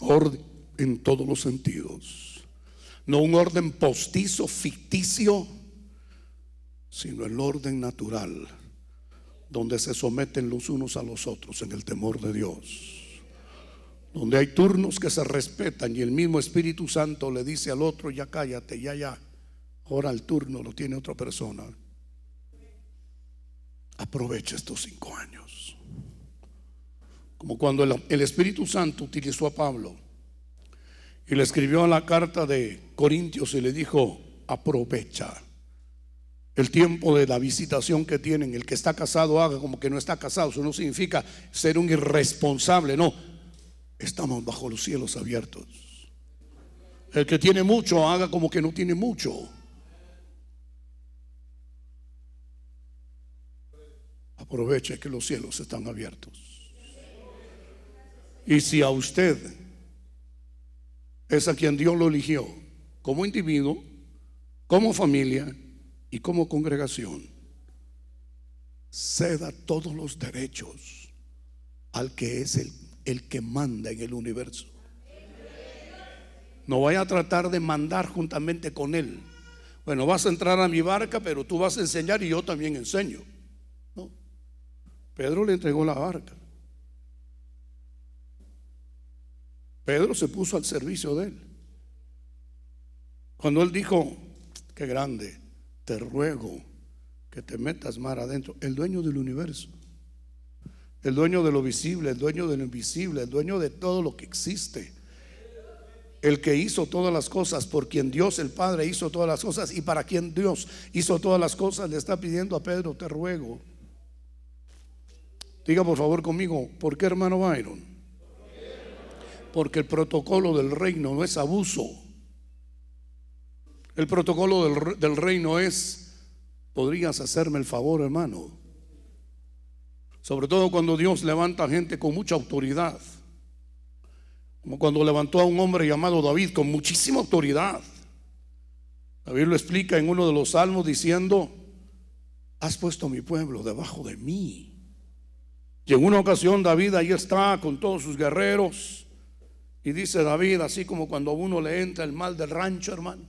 Orden en todos los sentidos. No un orden postizo, ficticio, sino el orden natural, donde se someten los unos a los otros en el temor de Dios donde hay turnos que se respetan y el mismo Espíritu Santo le dice al otro, ya cállate, ya, ya, ahora el turno lo tiene otra persona. Aprovecha estos cinco años. Como cuando el, Espíritu Santo utilizó a Pablo y le escribió a la carta de Corintios y le dijo, aprovecha el tiempo de la visitación que tienen. El que está casado haga como que no está casado. Eso no significa ser un irresponsable, no estamos bajo los cielos abiertos. El que tiene mucho, haga como que no tiene mucho. Aproveche que los cielos están abiertos. Y si a usted es a quien Dios lo eligió, como individuo, como familia y como congregación, ceda todos los derechos al que es el el que manda en el universo. No vaya a tratar de mandar juntamente con Él. Bueno, vas a entrar a mi barca, pero tú vas a enseñar y yo también enseño. Pedro le entregó la barca. Pedro se puso al servicio de Él. Cuando Él dijo, qué grande, te ruego que te metas mar adentro, el dueño del universo el dueño de lo visible, el dueño de lo invisible, el dueño de todo lo que existe. El que hizo todas las cosas, por quien Dios el Padre hizo todas las cosas y para quien Dios hizo todas las cosas, le está pidiendo a Pedro, te ruego. Diga por favor conmigo, ¿por qué hermano Byron? Porque el protocolo del reino no es abuso. El protocolo del, del reino es, podrías hacerme el favor hermano sobre todo cuando Dios levanta gente con mucha autoridad. Como cuando levantó a un hombre llamado David con muchísima autoridad. David lo explica en uno de los salmos diciendo, has puesto mi pueblo debajo de mí. Y en una ocasión David ahí está con todos sus guerreros. Y dice David, así como cuando a uno le entra el mal del rancho, hermano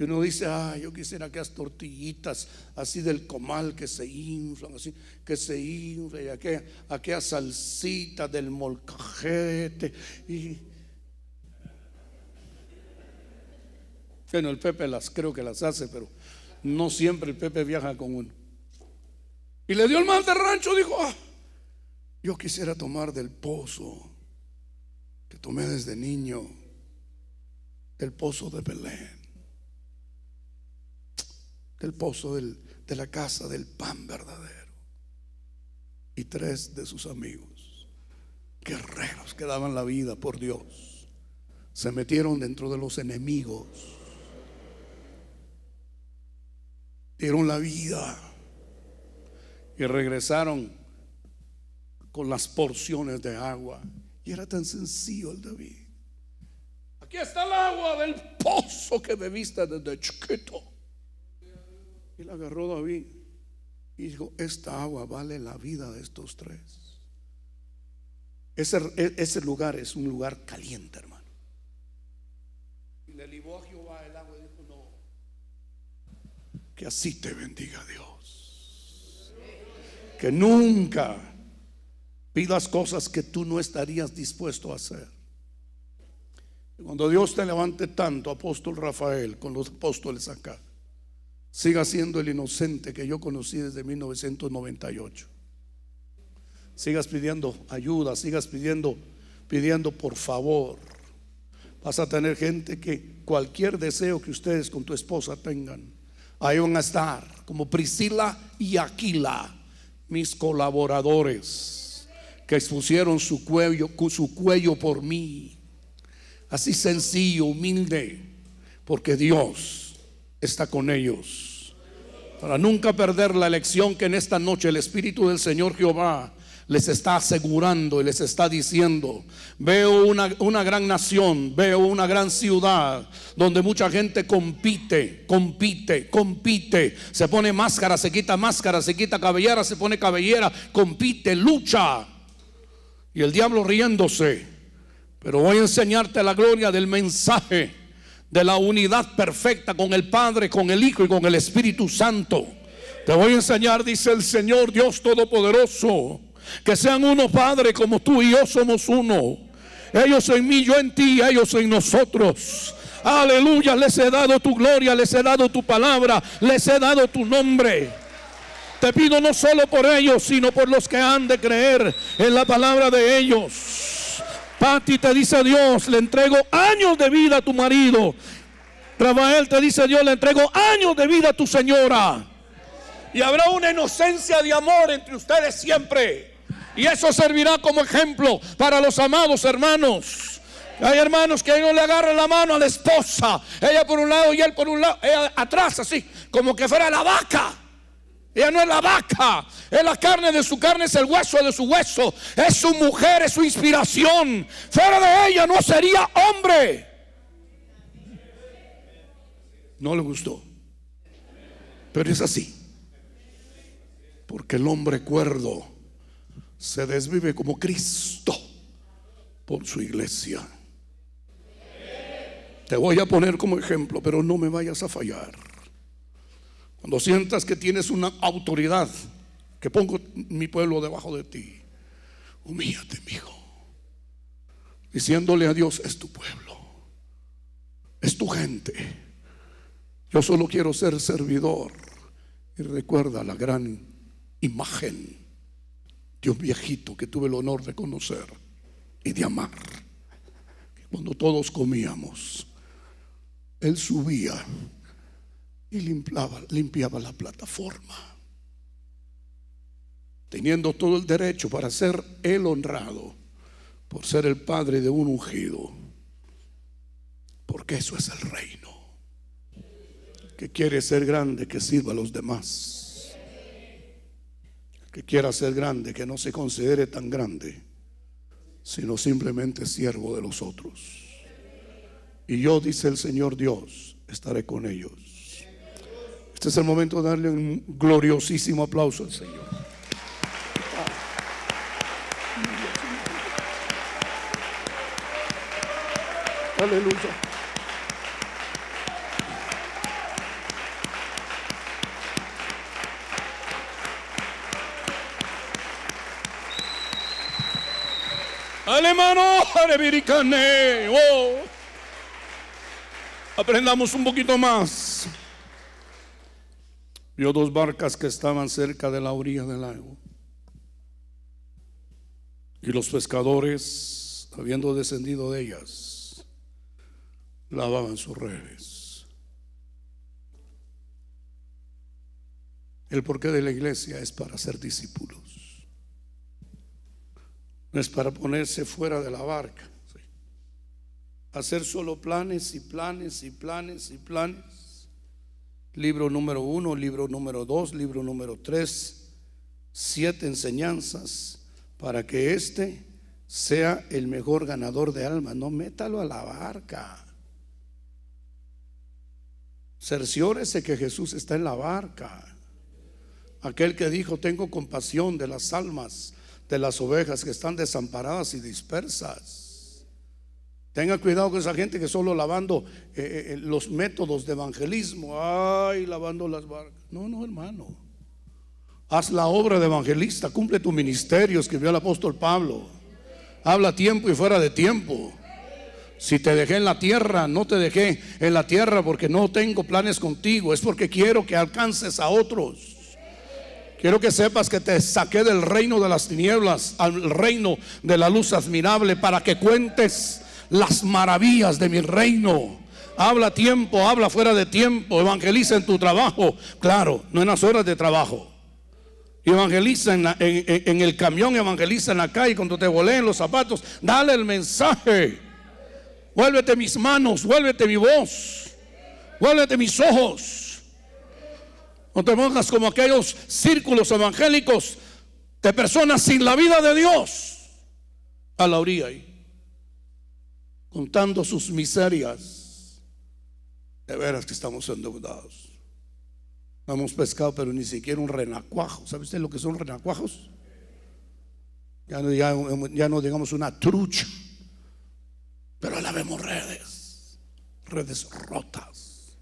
que uno dice, ah, yo quisiera aquellas tortillitas así del comal que se inflan, así, que se inflan, y aquella, aquella salsita del molcajete. Y... Bueno, el Pepe las creo que las hace, pero no siempre el Pepe viaja con uno. Y le dio el mal de rancho, dijo, ah, yo quisiera tomar del pozo que tomé desde niño, El pozo de Belén del pozo de la casa del pan verdadero. Y tres de sus amigos, guerreros que daban la vida por Dios, se metieron dentro de los enemigos. Dieron la vida y regresaron con las porciones de agua. Y era tan sencillo el David. Aquí está el agua del pozo que bebiste desde chiquito. Y la agarró David y dijo, esta agua vale la vida de estos tres. Ese, e, ese lugar es un lugar caliente, hermano. Y le libó a Jehová el agua y dijo, no. Que así te bendiga Dios. Que nunca pidas cosas que tú no estarías dispuesto a hacer. Cuando Dios te levante tanto, apóstol Rafael, con los apóstoles acá, siga siendo el inocente que yo conocí desde 1998. Sigas pidiendo ayuda, sigas pidiendo, pidiendo por favor. Vas a tener gente que cualquier deseo que ustedes con tu esposa tengan, ahí van a estar, como Priscila y Aquila, mis colaboradores, que expusieron su cuello, su cuello por mí. Así sencillo, humilde, porque Dios está con ellos. Para nunca perder la elección que en esta noche el Espíritu del Señor Jehová les está asegurando y les está diciendo, veo una, gran nación, veo una gran ciudad donde mucha gente compite, compite, compite, se pone máscara, se quita máscara, se quita cabellera, se pone cabellera, compite, lucha. Y el diablo riéndose, pero voy a enseñarte la gloria del mensaje de la unidad perfecta con el Padre, con el Hijo y con el Espíritu Santo. Te voy a enseñar, dice el Señor Dios Todopoderoso, que sean uno, Padre, como tú y yo somos uno. Ellos en mí, yo en ti, ellos en nosotros. Aleluya, les he dado tu gloria, les he dado tu palabra, les he dado tu nombre. Te pido no solo por ellos, sino por los que han de creer en la palabra de ellos. Patti te dice Dios, le entrego años de vida a tu marido. Rafael te dice Dios, le entrego años de vida a tu señora. Y habrá una inocencia de amor entre ustedes siempre. Y eso servirá como ejemplo para los amados hermanos. Hay hermanos que no le agarran la mano a la esposa. Ella por un lado y él por un lado. Ella atrás así, como que fuera la vaca. Ella no es la vaca, es la carne de su carne, es el hueso de su hueso, es su mujer, es su inspiración. Fuera de ella no sería hombre. No le gustó, pero es así. Porque el hombre cuerdo se desvive como Cristo por su iglesia. Te voy a poner como ejemplo, pero no me vayas a fallar. Cuando sientas que tienes una autoridad, que pongo mi pueblo debajo de ti, humíllate, hijo Diciéndole a Dios, es tu pueblo, es tu gente. Yo solo quiero ser servidor. Y recuerda la gran imagen de un viejito que tuve el honor de conocer y de amar. Cuando todos comíamos, él subía y limpiaba, limpiaba la plataforma, teniendo todo el derecho para ser el honrado por ser el padre de un ungido, porque eso es el reino, que quiere ser grande, que sirva a los demás, que quiera ser grande, que no se considere tan grande, sino simplemente siervo de los otros. Y yo, dice el Señor Dios, estaré con ellos este es el momento de darle un gloriosísimo aplauso al Señor. Aleluya. Alemano, oh. Aprendamos un poquito más vio dos barcas que estaban cerca de la orilla del lago. Y los pescadores, habiendo descendido de ellas, lavaban sus redes. El porqué de la iglesia es para ser discípulos. No es para ponerse fuera de la barca. Hacer solo planes y planes y planes y planes Libro número uno, libro número dos, libro número tres, siete enseñanzas para que este sea el mejor ganador de almas. No métalo a la barca. Cerciórese que Jesús está en la barca. Aquel que dijo, tengo compasión de las almas de las ovejas que están desamparadas y dispersas. Tenga cuidado con esa gente que solo lavando eh, eh, eh, los métodos de evangelismo, ay, lavando las barcas. No, no, hermano. Haz la obra de evangelista, cumple tu ministerio, escribió el apóstol Pablo. Habla tiempo y fuera de tiempo. Si te dejé en la tierra, no te dejé en la tierra porque no tengo planes contigo, es porque quiero que alcances a otros. Quiero que sepas que te saqué del reino de las tinieblas al reino de la luz admirable para que cuentes las maravillas de mi reino. Habla tiempo, habla fuera de tiempo, evangeliza en tu trabajo. Claro, no en las horas de trabajo. Evangeliza en, el camión, evangeliza en la calle, cuando te voleen los zapatos. Dale el mensaje. Vuélvete mis manos, vuélvete mi voz, vuélvete mis ojos. No te mojas como aquellos círculos evangélicos de personas sin la vida de Dios a la orilla ahí contando sus miserias, de veras que estamos endeudados. No hemos pescado, pero ni siquiera un renacuajo. ¿Sabe usted lo que son renacuajos? Ya no, digamos una trucha, pero la vemos redes, redes rotas,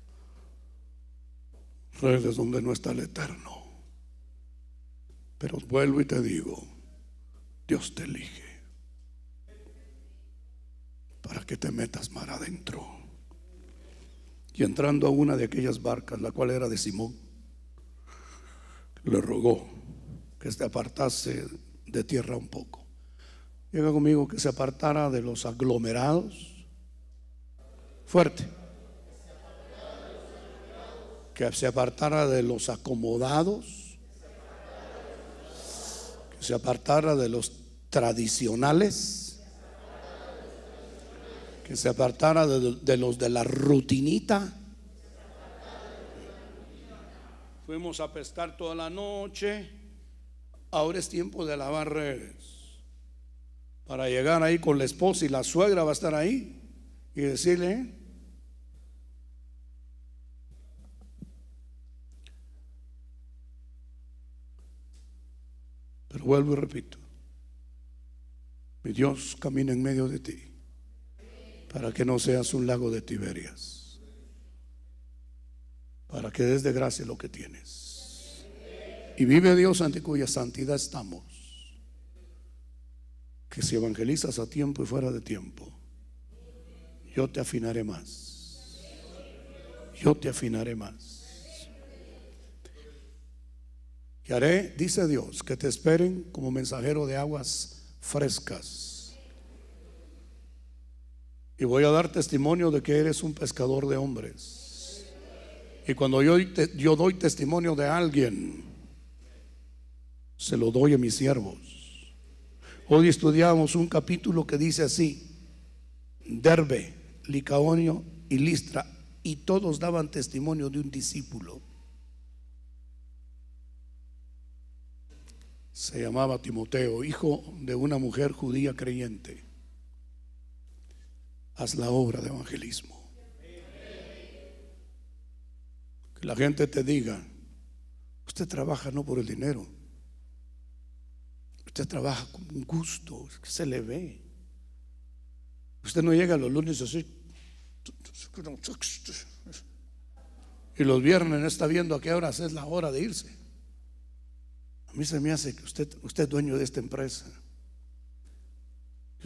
redes donde no está el eterno. Pero vuelvo y te digo, Dios te elige para que te metas mar adentro. Y entrando a una de aquellas barcas, la cual era de Simón, le rogó que se apartase de tierra un poco. Llega conmigo que se apartara de los aglomerados. Fuerte. Que se apartara de los acomodados. Que se apartara de los tradicionales que se apartara de, los de la rutinita. Fuimos a pescar toda la noche. Ahora es tiempo de lavar redes para llegar ahí con la esposa y la suegra va a estar ahí y decirle, pero vuelvo y repito, mi Dios camina en medio de ti para que no seas un lago de Tiberias, para que des de gracia lo que tienes. Y vive Dios ante cuya santidad estamos, que si evangelizas a tiempo y fuera de tiempo, yo te afinaré más, yo te afinaré más. Y haré, dice Dios, que te esperen como mensajero de aguas frescas y voy a dar testimonio de que eres un pescador de hombres. Y cuando yo, yo doy testimonio de alguien, se lo doy a mis siervos. Hoy estudiamos un capítulo que dice así, Derbe, Licaonio y Listra, y todos daban testimonio de un discípulo. Se llamaba Timoteo, hijo de una mujer judía creyente haz la obra de evangelismo. Que la gente te diga, usted trabaja no por el dinero, usted trabaja con gusto, se le ve. Usted no llega los lunes así. Y los viernes está viendo a qué horas es la hora de irse. A mí se me hace que usted, usted es dueño de esta empresa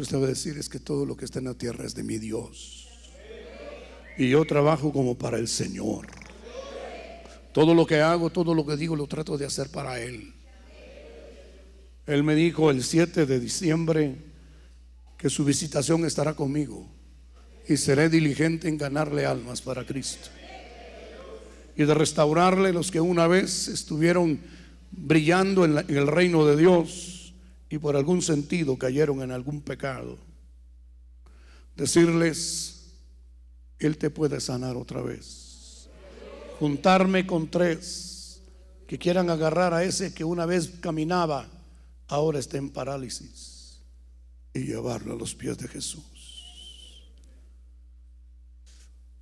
usted va a decir, es que todo lo que está en la tierra es de mi Dios. Y yo trabajo como para el Señor. Todo lo que hago, todo lo que digo, lo trato de hacer para Él. Él me dijo el 7 de diciembre que su visitación estará conmigo y seré diligente en ganarle almas para Cristo y de restaurarle los que una vez estuvieron brillando en el reino de Dios y por algún sentido cayeron en algún pecado, decirles, Él te puede sanar otra vez. Juntarme con tres que quieran agarrar a ese que una vez caminaba, ahora está en parálisis, y llevarlo a los pies de Jesús.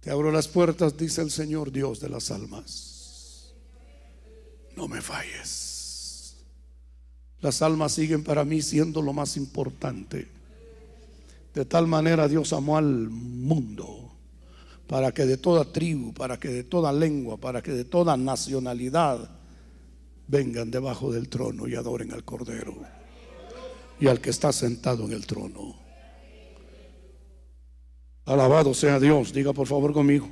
Te abro las puertas, dice el Señor Dios de las almas. No me falles. Las almas siguen para mí siendo lo más importante. De tal manera Dios amó al mundo para que de toda tribu, para que de toda lengua, para que de toda nacionalidad vengan debajo del trono y adoren al Cordero y al que está sentado en el trono. Alabado sea Dios, diga por favor conmigo.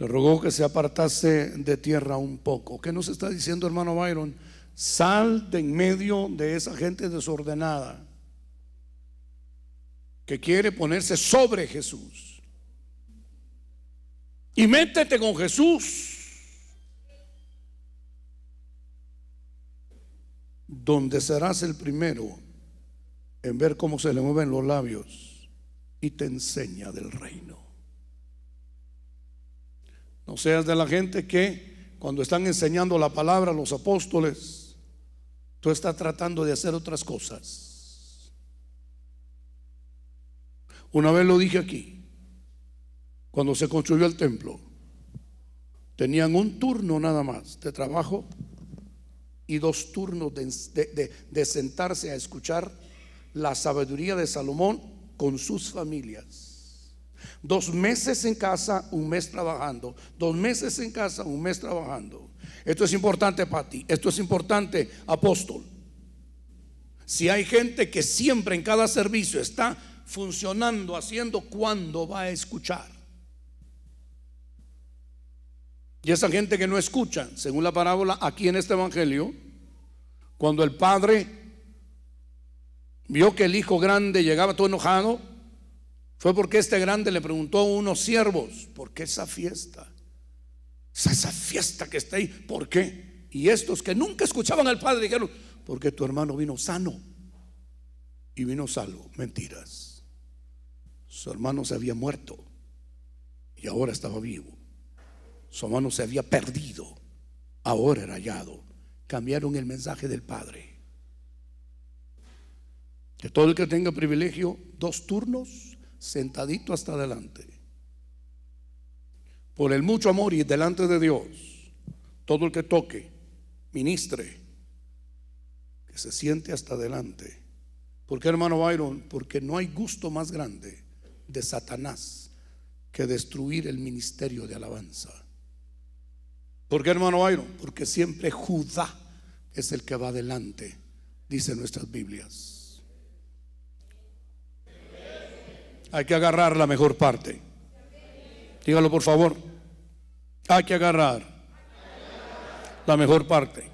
le rogó que se apartase de tierra un poco. ¿Qué nos está diciendo hermano Byron? Sal de en medio de esa gente desordenada que quiere ponerse sobre Jesús. Y métete con Jesús. Donde serás el primero en ver cómo se le mueven los labios y te enseña del reino. No seas de la gente que cuando están enseñando la palabra a los apóstoles, tú estás tratando de hacer otras cosas. Una vez lo dije aquí, cuando se construyó el templo, tenían un turno nada más de trabajo y dos turnos de, de sentarse a escuchar la sabiduría de Salomón con sus familias. Dos meses en casa, un mes trabajando. Dos meses en casa, un mes trabajando. Esto es importante para ti. Esto es importante, apóstol. Si hay gente que siempre en cada servicio está funcionando, haciendo, ¿cuándo va a escuchar? Y esa gente que no escucha, según la parábola aquí en este Evangelio, cuando el padre vio que el hijo grande llegaba todo enojado, fue porque este grande le preguntó a unos siervos, ¿por qué esa fiesta? Esa fiesta que está ahí, ¿por qué? Y estos que nunca escuchaban al Padre dijeron, porque tu hermano vino sano y vino salvo. Mentiras. Su hermano se había muerto y ahora estaba vivo. Su hermano se había perdido, ahora era hallado. Cambiaron el mensaje del Padre. Que todo el que tenga privilegio, dos turnos sentadito hasta adelante. Por el mucho amor y delante de Dios, todo el que toque, ministre, que se siente hasta adelante. porque hermano Byron? Porque no hay gusto más grande de Satanás que destruir el ministerio de alabanza. porque hermano Byron? Porque siempre Judá es el que va adelante, dice nuestras Biblias. Hay que agarrar la mejor parte. Dígalo por favor. Hay que agarrar la mejor parte.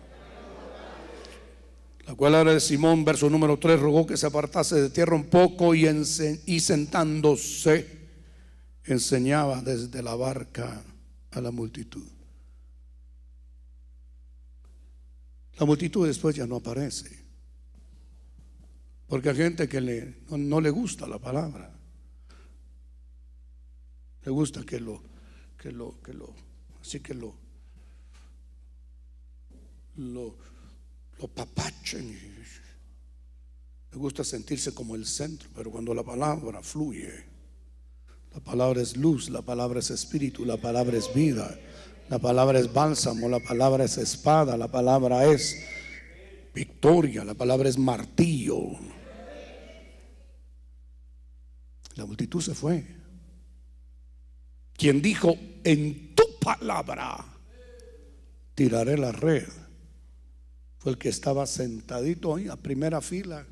La cual era de Simón, verso número 3, rogó que se apartase de tierra un poco y, sentándose enseñaba desde la barca a la multitud. La multitud después ya no aparece. Porque hay gente que le, no le gusta la palabra le gusta que lo, que lo, que lo, así que lo, lo, lo papachen. Le gusta sentirse como el centro, pero cuando la palabra fluye, la palabra es luz, la palabra es espíritu, la palabra es vida, la palabra es bálsamo, la palabra es espada, la palabra es victoria, la palabra es martillo. La multitud se fue quien dijo, en tu palabra tiraré la red, fue el que estaba sentadito ahí a primera fila,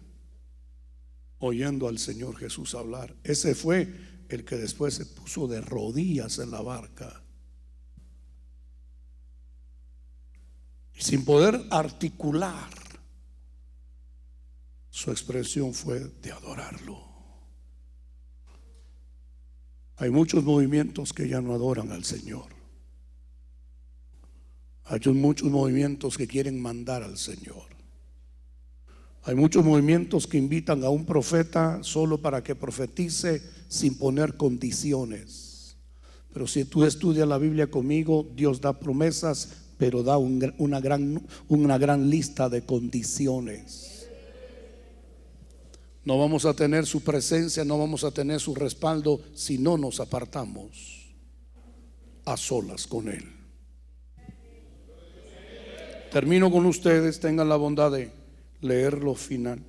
oyendo al Señor Jesús hablar. Ese fue el que después se puso de rodillas en la barca. Y sin poder articular, su expresión fue de adorarlo. Hay muchos movimientos que ya no adoran al Señor. Hay muchos movimientos que quieren mandar al Señor. Hay muchos movimientos que invitan a un profeta solo para que profetice sin poner condiciones. Pero si tú estudias la Biblia conmigo, Dios da promesas, pero da una gran lista de condiciones. No vamos a tener su presencia, no vamos a tener su respaldo si no nos apartamos a solas con Él. Termino con ustedes, tengan la bondad de leer lo final.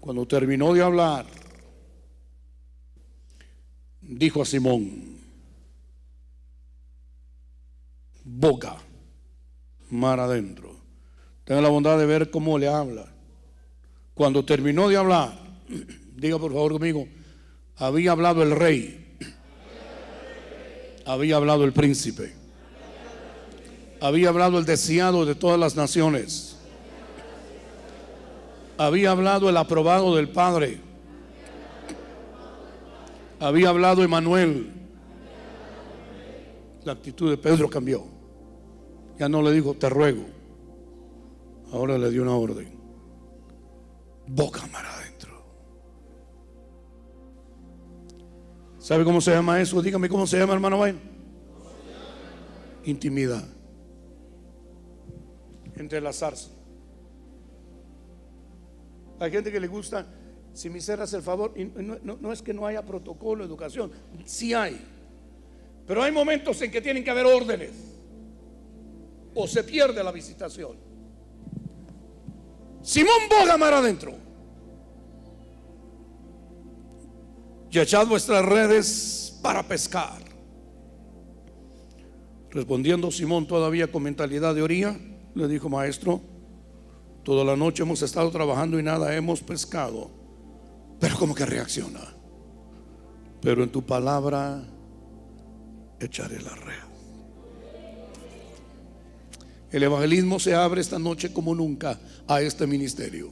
Cuando terminó de hablar, dijo a Simón, boca mar adentro. Tengan la bondad de ver cómo le habla cuando terminó de hablar, diga por favor conmigo, había hablado el rey, había hablado el príncipe, había hablado el deseado de todas las naciones, había hablado el aprobado del Padre, había hablado Emanuel. La actitud de Pedro cambió. Ya no le dijo, te ruego. Ahora le dio una orden boca mar adentro. ¿Sabe cómo se llama eso? Dígame cómo se llama, hermano Wayne. Intimidad. Entrelazarse. Hay gente que le gusta, si me cerras el favor, no, no es que no haya protocolo, educación, sí hay. Pero hay momentos en que tienen que haber órdenes. O se pierde la visitación. Simón mar adentro. Y echad vuestras redes para pescar. Respondiendo Simón todavía con mentalidad de orilla le dijo, maestro, toda la noche hemos estado trabajando y nada hemos pescado. Pero como que reacciona. Pero en tu palabra echaré la red. El evangelismo se abre esta noche como nunca a este ministerio.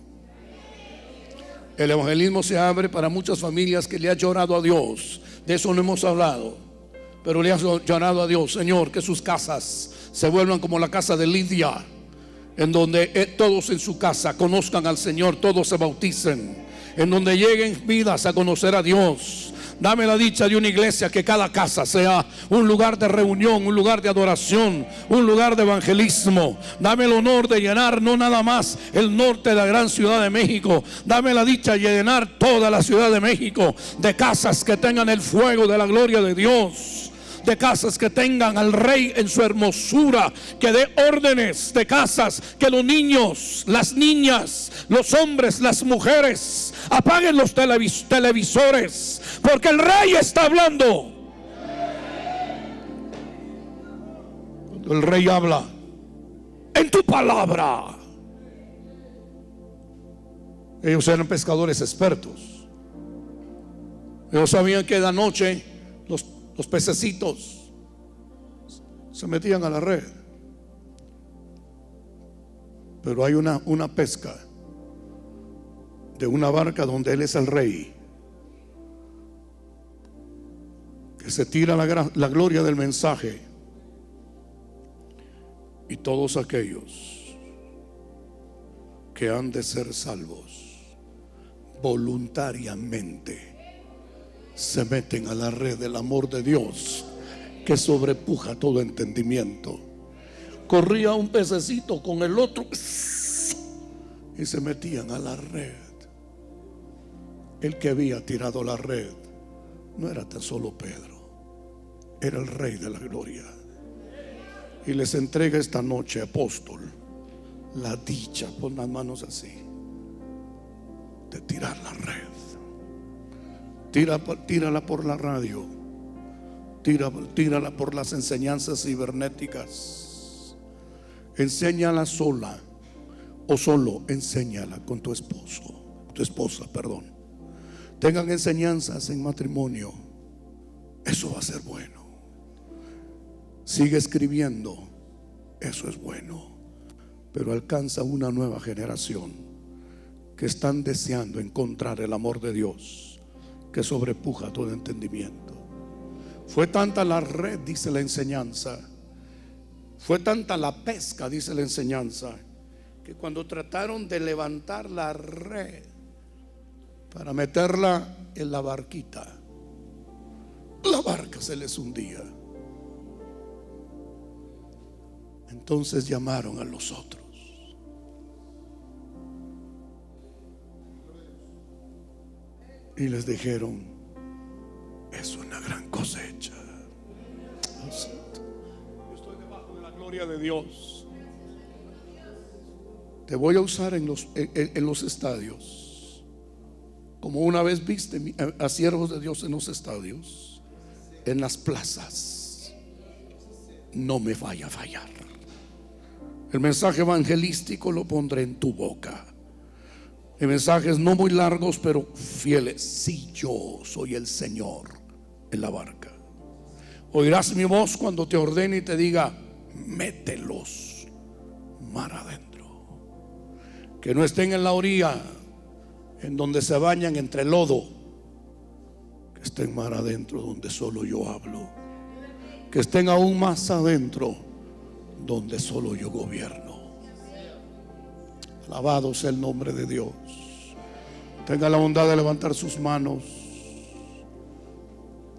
El evangelismo se abre para muchas familias que le han llorado a Dios. De eso no hemos hablado. Pero le ha llorado a Dios, Señor, que sus casas se vuelvan como la casa de Lidia, en donde eh, todos en su casa conozcan al Señor, todos se bauticen, en donde lleguen vidas a conocer a Dios Dame la dicha de una iglesia que cada casa sea un lugar de reunión, un lugar de adoración, un lugar de evangelismo. Dame el honor de llenar no nada más el norte de la gran ciudad de México. Dame la dicha de llenar toda la ciudad de México de casas que tengan el fuego de la gloria de Dios de casas que tengan al rey en su hermosura, que dé órdenes de casas, que los niños, las niñas, los hombres, las mujeres, apaguen los televisores, porque el rey está hablando. el rey habla, en tu palabra. Ellos eran pescadores expertos. Ellos sabían que de la noche los los pececitos se metían a la red. Pero hay una, una pesca de una barca donde Él es el rey. Que se tira la, la gloria del mensaje. Y todos aquellos que han de ser salvos voluntariamente se meten a la red del amor de Dios que sobrepuja todo entendimiento. Corría un pececito con el otro y se metían a la red. El que había tirado la red no era tan solo Pedro, era el rey de la gloria. Y les entrega esta noche, apóstol, la dicha, pon las manos así, de tirar la red tírala por la radio. tírala por las enseñanzas cibernéticas. Enséñala sola o solo enséñala con tu esposo, tu esposa, perdón. Tengan enseñanzas en matrimonio. Eso va a ser bueno. Sigue escribiendo. Eso es bueno. Pero alcanza una nueva generación que están deseando encontrar el amor de Dios que sobrepuja todo entendimiento. Fue tanta la red, dice la enseñanza, fue tanta la pesca, dice la enseñanza, que cuando trataron de levantar la red para meterla en la barquita, la barca se les hundía. Entonces llamaron a los otros. y les dijeron, es una gran cosecha. Oh, Yo estoy debajo de la gloria de Dios. Te voy a usar en los, en, los estadios, como una vez viste a siervos de Dios en los estadios, en las plazas. No me vaya a fallar. El mensaje evangelístico lo pondré en tu boca en mensajes no muy largos, pero fieles. Si yo soy el Señor en la barca. Oirás mi voz cuando te ordene y te diga, mételos mar adentro. Que no estén en la orilla, en donde se bañan entre lodo. Que estén mar adentro donde solo yo hablo. Que estén aún más adentro donde solo yo gobierno. Alabado sea el nombre de Dios. Tenga la bondad de levantar sus manos.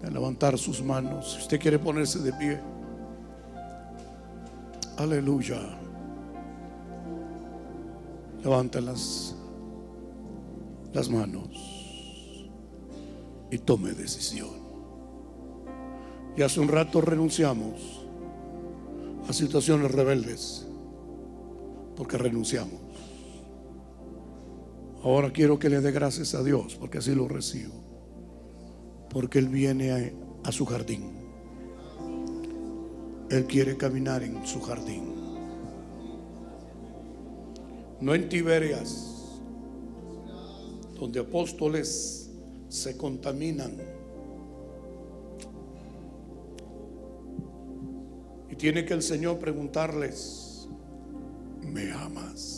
De levantar sus manos. Si usted quiere ponerse de pie. Aleluya. Levanta las manos y tome decisión. Y hace un rato renunciamos a situaciones rebeldes porque renunciamos. Ahora quiero que le dé gracias a Dios porque así lo recibo. Porque Él viene a, su jardín. Él quiere caminar en su jardín. No en Tiberias, donde apóstoles se contaminan Y tiene que el Señor preguntarles, ¿me amas?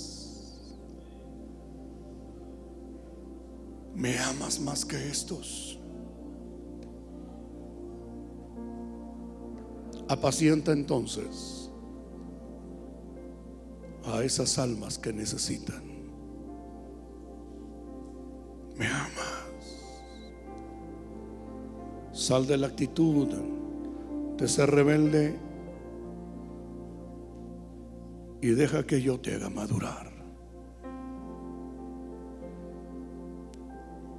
¿Me amas más que estos? Apacienta entonces a esas almas que necesitan. ¿Me amas? Sal de la actitud de ser rebelde y deja que yo te haga madurar.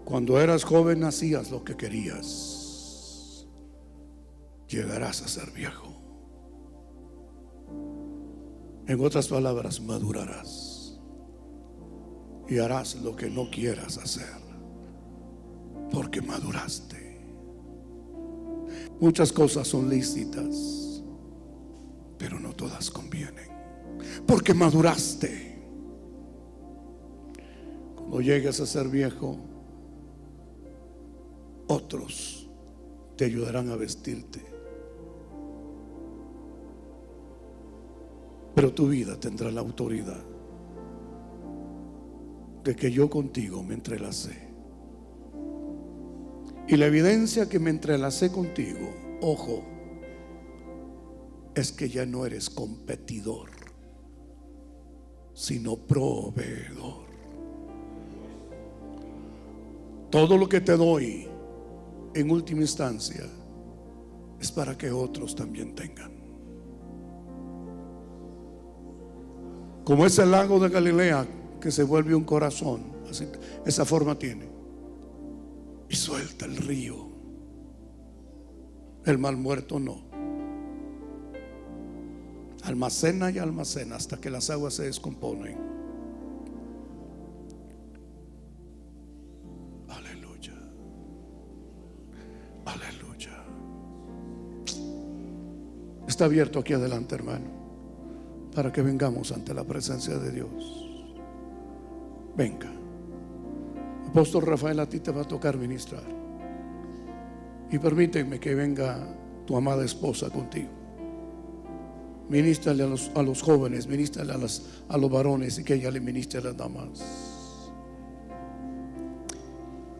Cuando eras joven hacías lo que querías. Llegarás a ser viejo. En otras palabras, madurarás. Y harás lo que no quieras hacer. Porque maduraste. Muchas cosas son lícitas, pero no todas convienen. Porque maduraste. Cuando llegues a ser viejo, otros te ayudarán a vestirte. Pero tu vida tendrá la autoridad de que yo contigo me entrelacé. Y la evidencia que me entrelacé contigo, ojo, es que ya no eres competidor, sino proveedor. Todo lo que te doy en última instancia es para que otros también tengan. Como ese lago de Galilea que se vuelve un corazón, esa forma tiene. Y suelta el río. El mal muerto no. Almacena y almacena hasta que las aguas se descomponen está abierto aquí adelante, hermano, para que vengamos ante la presencia de Dios. Venga. Apóstol Rafael, a ti te va a tocar ministrar. Y permíteme que venga tu amada esposa contigo. Ministrale a los, jóvenes, ministrale a, a los varones y que ella le ministre a las damas.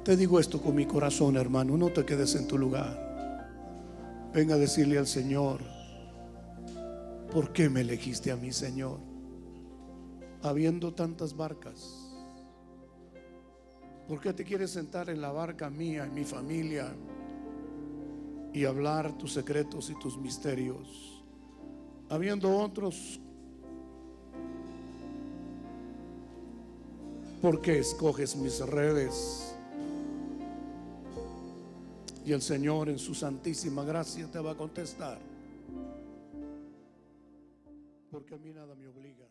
Te digo esto con mi corazón, hermano, no te quedes en tu lugar. Venga a decirle al Señor, ¿por qué me elegiste a mí, Señor? Habiendo tantas barcas. ¿Por qué te quieres sentar en la barca mía, en mi familia, y hablar tus secretos y tus misterios? Habiendo otros, ¿por qué escoges mis redes? Y el Señor en su santísima gracia te va a contestar porque a mí nada me obliga.